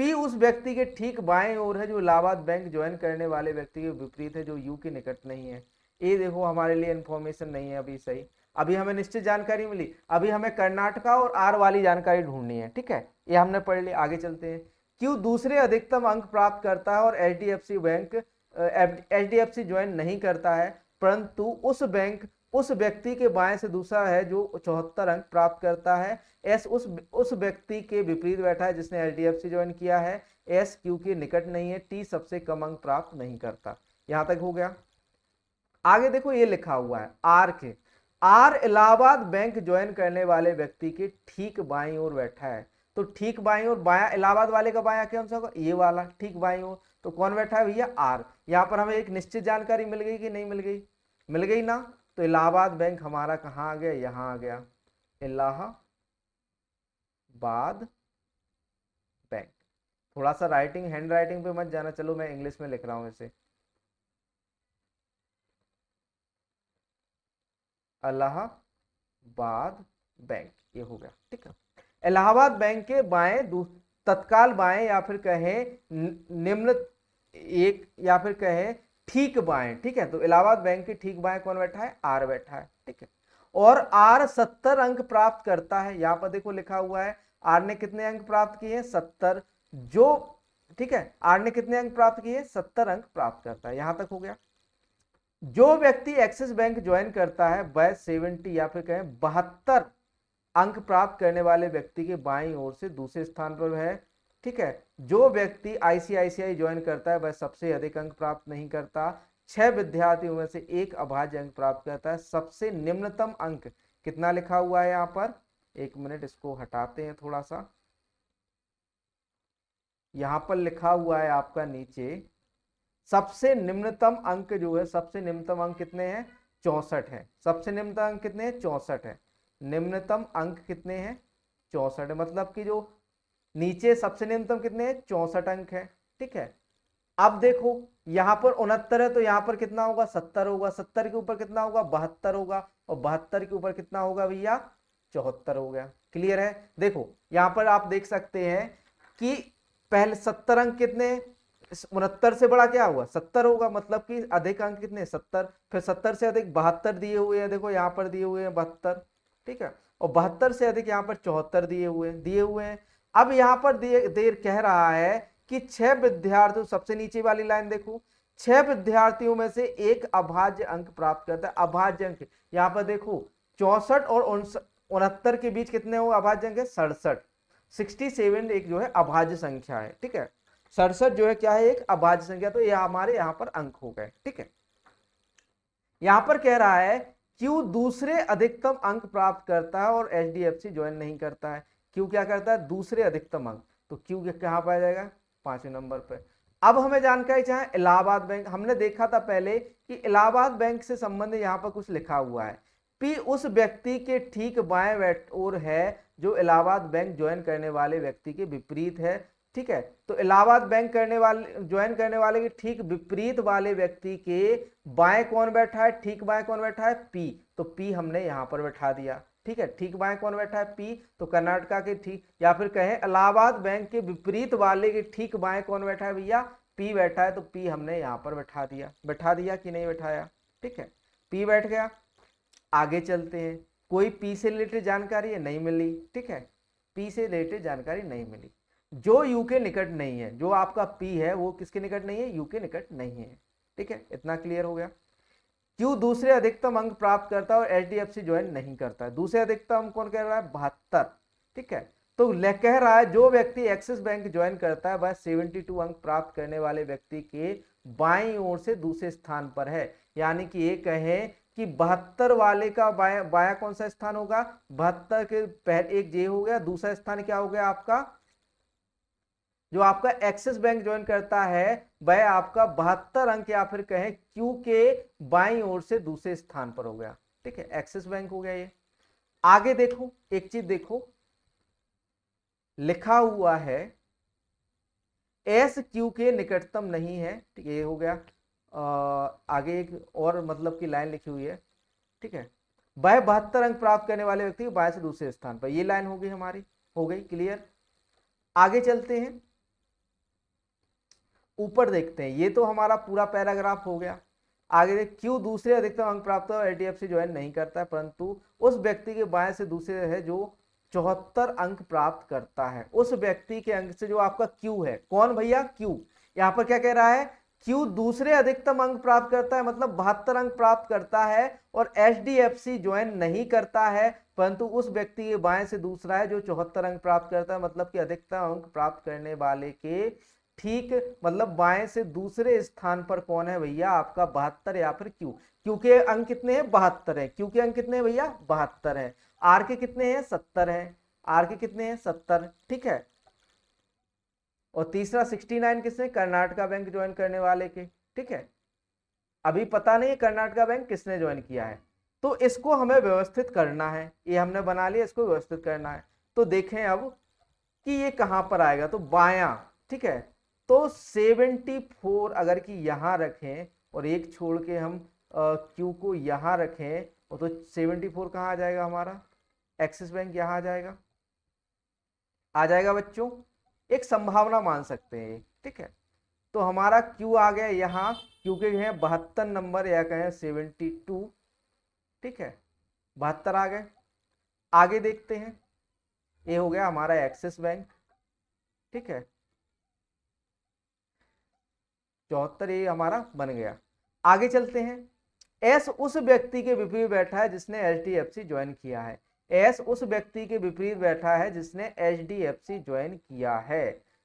पी उस व्यक्ति के ठीक बाएं ओर है जो इलाहाबाद बैंक ज्वाइन करने वाले व्यक्ति के विपरीत है जो यू के निकट नहीं है ए देखो हमारे लिए इन्फॉर्मेशन नहीं है अभी सही अभी हमें निश्चित जानकारी मिली अभी हमें कर्नाटका और आर वाली जानकारी ढूंढनी है ठीक है ये हमने पढ़ लिया आगे चलते हैं क्यों दूसरे अधिकतम अंक प्राप्त करता है और H bank H D join नहीं करता है परंतु उस बैंक उस व्यक्ति के बाएं से दूसरा है जो चौहत्तर अंक प्राप्त करता है एस उस उस व्यक्ति के विपरीत बैठा है जिसने एल ज्वाइन किया है एस क्यू के निकट नहीं है टी सबसे कम अंक प्राप्त नहीं करता यहाँ तक हो गया आगे देखो ये लिखा हुआ है आर के आर इलाहाबाद बैंक ज्वाइन करने वाले व्यक्ति के ठीक बाई ओर बैठा है तो ठीक बाई ओर बाया इलाहाबाद वाले का बाया क्या होगा ये वाला ठीक बाई ओर तो कौन बैठा है भैया आर यहाँ पर हमें एक निश्चित जानकारी मिल गई कि नहीं मिल गई मिल गई ना तो इलाहाबाद बैंक हमारा कहाँ आ गया यहाँ आ गया इलाहाबाद बैंक थोड़ा सा राइटिंग हैंड राइटिंग पे मत जाना चलो मैं इंग्लिश में लिख रहा हूँ इसे अलाहाबाद बैंक ये हो गया ठीक है इलाहाबाद बैंक के बाएं तत्काल बाएं या फिर कहें निम्न एक या फिर कहें ठीक बाएं ठीक है तो इलाहाबाद बैंक के ठीक बाएं कौन बैठा है आर बैठा है ठीक है और आर सत्तर अंक प्राप्त करता है यहां पर देखो लिखा हुआ है आर ने कितने अंक प्राप्त किए हैं सत्तर जो ठीक है आर ने कितने अंक प्राप्त किए सत्तर अंक प्राप्त करता है यहां तक हो गया जो व्यक्ति एक्सिस बैंक ज्वाइन करता है वह सेवेंटी या फिर कहें बहत्तर अंक प्राप्त करने वाले व्यक्ति के बाई ओर से दूसरे स्थान पर है ठीक है जो व्यक्ति आईसीआईसीआई ज्वाइन करता है वह सबसे अधिक अंक प्राप्त नहीं करता छह विद्यार्थियों में से एक अभाज्य अंक प्राप्त करता है सबसे निम्नतम अंक कितना लिखा हुआ है यहाँ पर एक मिनट इसको हटाते हैं थोड़ा सा यहाँ पर लिखा हुआ है आपका नीचे सबसे निम्नतम अंक जो है सबसे निम्नतम अंक कितने हैं चौसठ है सबसे निम्नतम अंक कितने हैं चौसठ है निम्नतम अंक कितने हैं चौसठ मतलब कि जो नीचे सबसे न्यूनतम कितने हैं चौसठ अंक है ठीक है अब देखो यहाँ पर उनहत्तर है तो यहां पर कितना होगा सत्तर होगा सत्तर के ऊपर कितना होगा बहत्तर होगा और बहत्तर के ऊपर कितना होगा भैया चौहत्तर हो गया क्लियर है देखो यहाँ पर आप देख सकते हैं कि पहले सत्तर अंक कितने उनहत्तर से बड़ा क्या हुआ सत्तर होगा मतलब कि अधिक अंक कितने सत्तर फिर सत्तर से अधिक बहत्तर दिए हुए हैं देखो यहाँ पर दिए हुए हैं बहत्तर ठीक है और बहत्तर से अधिक यहाँ पर चौहत्तर दिए हुए दिए हुए हैं अब यहां पर देर, देर कह रहा है कि छह विद्यार्थियों सबसे नीचे वाली लाइन देखो छह विद्यार्थियों में से एक अभाज्य अंक प्राप्त करता है अभाज्य अंक यहां पर देखो चौसठ और उनहत्तर के बीच कितने हो अभाज्य अंक है सड़सठ सिक्सटी सेवन एक जो है अभाज्य संख्या है ठीक है सड़सठ जो है क्या है एक अभाज्य संख्या तो यह हमारे यहाँ पर अंक हो गए ठीक है यहां पर कह रहा है वो दूसरे अधिकतम अंक प्राप्त करता है और एच सी ज्वाइन नहीं करता है क्यू क्या करता है दूसरे अधिकतम अंक तो क्यू कहाँ पाया जाएगा पांचवें नंबर पर अब हमें जानकारी चाहे इलाहाबाद बैंक हमने देखा था पहले कि इलाहाबाद बैंक से संबंधित यहाँ पर कुछ लिखा हुआ है पी उस व्यक्ति के ठीक बाएं ओर है जो इलाहाबाद बैंक ज्वाइन करने वाले व्यक्ति के विपरीत है ठीक है तो इलाहाबाद बैंक करने वाले ज्वाइन करने वाले के ठीक विपरीत वाले व्यक्ति के बाएं कौन बैठा है ठीक बाएं कौन बैठा है पी तो पी हमने यहाँ पर बैठा दिया ठीक है ठीक बाएं कौन बैठा है पी तो कर्नाटका के ठीक या फिर कहें इलाहाबाद बैंक के विपरीत वाले के ठीक बाएं कौन बैठा है भैया पी बैठा है तो पी हमने यहाँ पर बैठा दिया बैठा दिया कि नहीं बैठाया ठीक है पी बैठ गया आगे चलते हैं कोई पी से रिलेटेड जानकारी है? नहीं मिली ठीक है पी से रिलेटेड जानकारी नहीं मिली जो यू के निकट नहीं है जो आपका पी है वो किसके निकट नहीं है यू के निकट नहीं है ठीक है इतना क्लियर हो गया क्यों दूसरे अधिकतम अंक प्राप्त करता है और एच सी ज्वाइन नहीं करता है दूसरे अधिकतम कौन कह रहा है बहत्तर ठीक है तो कह रहा है जो व्यक्ति एक्सिस बैंक ज्वाइन करता है वह 72 अंक प्राप्त करने वाले व्यक्ति के बाई ओर से दूसरे स्थान पर है यानी कि ये कहें कि बहत्तर वाले का बाया बाया कौन सा स्थान होगा बहत्तर के पहले एक जे हो गया दूसरा स्थान क्या हो गया आपका जो आपका एक्सिस बैंक ज्वाइन करता है वह आपका बहत्तर अंक या फिर कहें क्यू के बाई ओर से दूसरे स्थान पर हो गया ठीक है एक्सिस बैंक हो गया ये आगे देखो एक चीज देखो लिखा हुआ है एस क्यू के निकटतम नहीं है ठीक है ये हो गया आ, आगे एक और मतलब की लाइन लिखी हुई है ठीक है वह बहत्तर अंक प्राप्त करने वाले व्यक्ति बाएं से दूसरे स्थान पर ये लाइन हो गई हमारी हो गई क्लियर आगे चलते हैं ऊपर देखते हैं ये तो हमारा पूरा पैराग्राफ हो गया आगे देख क्यों दूसरे अधिकतम अंक प्राप्त और एटीएफसी ज्वाइन नहीं करता है परंतु उस व्यक्ति के बाएं से दूसरे है जो चौहत्तर अंक प्राप्त करता है उस व्यक्ति के अंक से जो आपका क्यू है कौन भैया क्यू यहाँ पर क्या कह रहा है क्यू दूसरे अधिकतम अंक प्राप्त करता है मतलब बहत्तर अंक प्राप्त करता है और एच डी ज्वाइन नहीं करता है परंतु उस व्यक्ति के बाएं से दूसरा है जो चौहत्तर अंक प्राप्त करता है मतलब कि अधिकतम अंक प्राप्त करने वाले के ठीक मतलब बाएं से दूसरे स्थान पर कौन है भैया आपका बहत्तर या फिर क्यू क्योंकि अंक कितने हैं बहत्तर है क्यू के अंक कितने हैं भैया बहत्तर है आर के कितने हैं सत्तर है आर के कितने हैं सत्तर ठीक है और तीसरा सिक्सटी नाइन किसने कर्नाटका बैंक ज्वाइन करने वाले के ठीक है अभी पता नहीं है कर्नाटका बैंक किसने ज्वाइन किया है तो इसको हमें व्यवस्थित करना है ये हमने बना लिया इसको व्यवस्थित करना है तो देखें अब कि ये कहां पर आएगा तो बाया ठीक है तो 74 अगर कि यहाँ रखें और एक छोड़ के हम क्यू को यहाँ रखें और तो 74 फोर कहाँ आ जाएगा हमारा एक्सिस बैंक यहाँ आ जाएगा आ जाएगा बच्चों एक संभावना मान सकते हैं ठीक है तो हमारा क्यू आ गया यहाँ क्योंकि हैं बहत्तर नंबर या कहें सेवेंटी टू ठीक है बहत्तर आ गए आगे देखते हैं ये हो गया हमारा एक्सिस बैंक ठीक है चौहत्तर ये हमारा बन गया आगे चलते हैं एस उस व्यक्ति के विपरीत बैठा है जिसने H D F C join किया है एस उस व्यक्ति के विपरीत बैठा है जिसने H D F C join किया है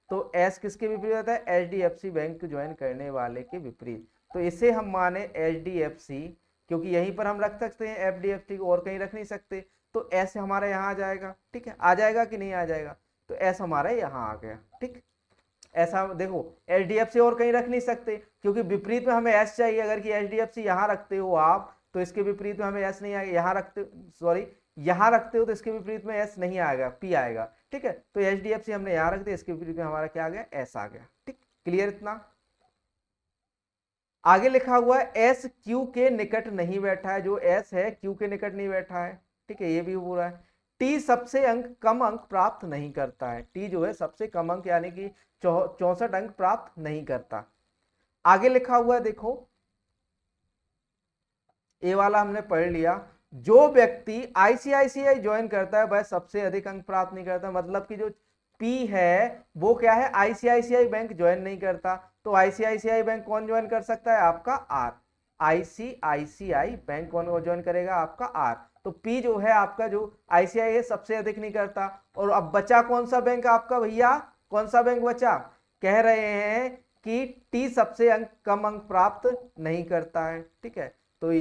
तो एस किसके विपरीत होता है H D F C bank join करने वाले के विपरीत तो इसे हम माने एच डी एफ सी क्योंकि यहीं पर हम रख सकते हैं एफ डी एफ सी को और कहीं रख नहीं सकते तो एस हमारा यहाँ आ जाएगा ठीक है आ जाएगा कि नहीं आ जाएगा तो एस हमारा यहाँ आ गया ठीक ऐसा देखो एच सी और कहीं रख नहीं सकते क्योंकि विपरीत में हमें एस चाहिए अगर कि एच डी एफ सी यहाँ रखते हो आप तो इसके विपरीत में हमें एस नहीं आएगा यहाँ रखते सॉरी यहाँ रखते हो तो इसके विपरीत में एस नहीं आएगा पी आएगा ठीक है तो एच डी एफ सी हमने यहाँ रख दिया इसके विपरीत में हमारा क्या आ गया एस आ गया ठीक क्लियर इतना आगे लिखा हुआ है एस क्यू के निकट नहीं बैठा है जो एस है क्यू के निकट नहीं बैठा है ठीक है ये भी हो रहा है टी सबसे अंक कम अंक प्राप्त नहीं करता है टी जो है सबसे कम अंक यानी कि चौसठ अंक प्राप्त नहीं करता आगे लिखा हुआ है देखो ये वाला हमने पढ़ लिया जो व्यक्ति आईसीआईसीआई ज्वाइन करता है वह सबसे अधिक अंक प्राप्त नहीं करता मतलब कि जो पी है वो क्या है आईसीआईसीआई बैंक ज्वाइन नहीं करता तो आईसीआईसीआई बैंक कौन ज्वाइन कर सकता है आपका आर आईसीआईसीआई बैंक कौन ज्वाइन करेगा आपका आर तो पी जो है आपका जो आईसीआई सबसे अधिक नहीं करता और अब बचा कौन सा बैंक आपका भैया कौन सा अंक बचा कह रहे हैं कि टी सबसे अंक कम अंक प्राप्त नहीं करता है ठीक है तो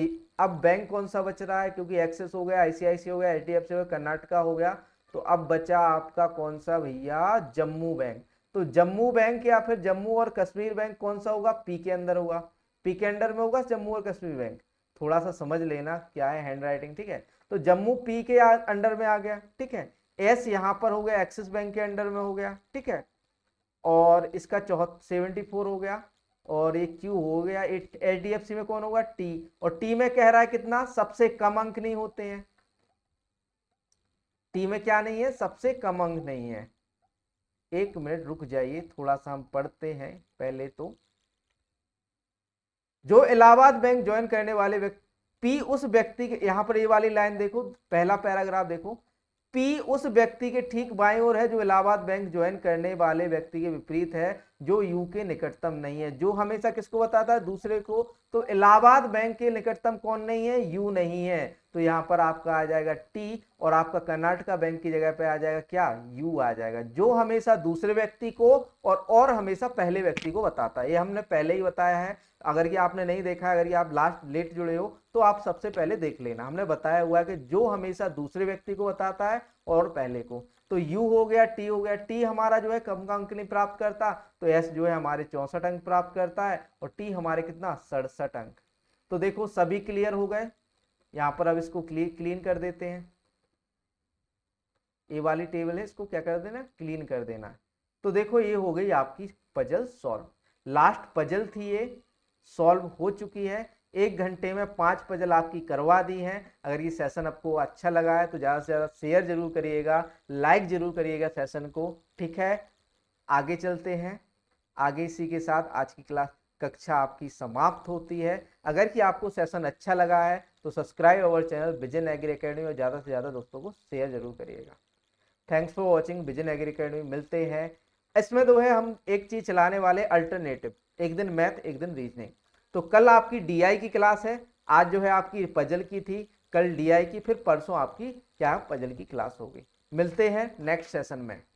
अब बैंक कौन सा बच रहा है क्योंकि एक्सेस हो गया आईसीआईसी हो गया एच डी एफ सी हो गया कर्नाटका हो गया तो अब बचा आपका कौन सा भैया जम्मू बैंक तो जम्मू बैंक या फिर जम्मू और कश्मीर बैंक कौन सा होगा पी के अंदर होगा पी के अंडर में होगा जम्मू और कश्मीर बैंक थोड़ा सा समझ लेना क्या है हैंड राइटिंग ठीक है तो जम्मू पी के अंडर में आ गया ठीक है एस यहाँ पर हो गया एक्सिस बैंक के अंडर में हो गया ठीक है और इसका चौह सेवेंटी फोर हो गया और ये क्यू हो गया एच डी एफ सी में कौन होगा टी और टी में कह रहा है कितना सबसे कम अंक नहीं होते हैं टी में क्या नहीं है सबसे कम अंक नहीं है एक मिनट रुक जाइए थोड़ा सा हम पढ़ते हैं पहले तो जो इलाहाबाद बैंक ज्वाइन करने वाले व्यक्ति पी उस व्यक्ति के यहां पर ये वाली लाइन देखो पहला पैराग्राफ देखो पी उस व्यक्ति के ठीक बाएं ओर है जो इलाहाबाद बैंक ज्वाइन करने वाले व्यक्ति के विपरीत है जो यू के निकटतम नहीं है जो हमेशा किसको बताता है दूसरे को तो इलाहाबाद बैंक के निकटतम कौन नहीं है यू नहीं है तो यहाँ पर आपका आ जाएगा टी और आपका कर्नाटका बैंक की जगह पर आ जाएगा क्या यू आ जाएगा जो हमेशा दूसरे व्यक्ति को और और हमेशा पहले व्यक्ति को बताता है ये हमने पहले ही बताया है अगर ये आपने नहीं देखा अगर ये आप लास्ट लेट जुड़े हो तो आप सबसे पहले देख लेना हमने बताया हुआ है कि जो हमेशा दूसरे व्यक्ति को बताता है और पहले को तो U हो गया T हो गया T हमारा जो है कम का अंक नहीं प्राप्त करता तो S जो है हमारे चौसठ अंक प्राप्त करता है और T हमारे कितना सड़सठ अंक तो देखो सभी क्लियर हो गए यहां पर अब इसको क्लीन कर देते हैं ये वाली टेबल है इसको क्या कर देना क्लीन कर देना है तो देखो ये हो गई आपकी पजल सॉल्व लास्ट पजल थी ये सॉल्व हो चुकी है एक घंटे में पांच पजल आपकी करवा दी हैं अगर ये सेशन आपको अच्छा लगा है तो ज़्यादा से ज़्यादा शेयर जरूर करिएगा लाइक जरूर करिएगा सेशन को ठीक है आगे चलते हैं आगे इसी के साथ आज की क्लास कक्षा आपकी समाप्त होती है अगर कि आपको सेशन अच्छा लगा है तो subscribe our channel Vision Agri Academy और ज़्यादा से ज़्यादा दोस्तों को शेयर जरूर करिएगा thanks for watching Vision agree Academy मिलते हैं इसमें तो है हम एक चीज़ चलाने वाले अल्टरनेटिव एक दिन मैथ एक दिन रीजनिंग तो कल आपकी डीआई की क्लास है आज जो है आपकी पजल की थी कल डीआई की फिर परसों आपकी क्या पजल की क्लास होगी मिलते हैं नेक्स्ट सेशन में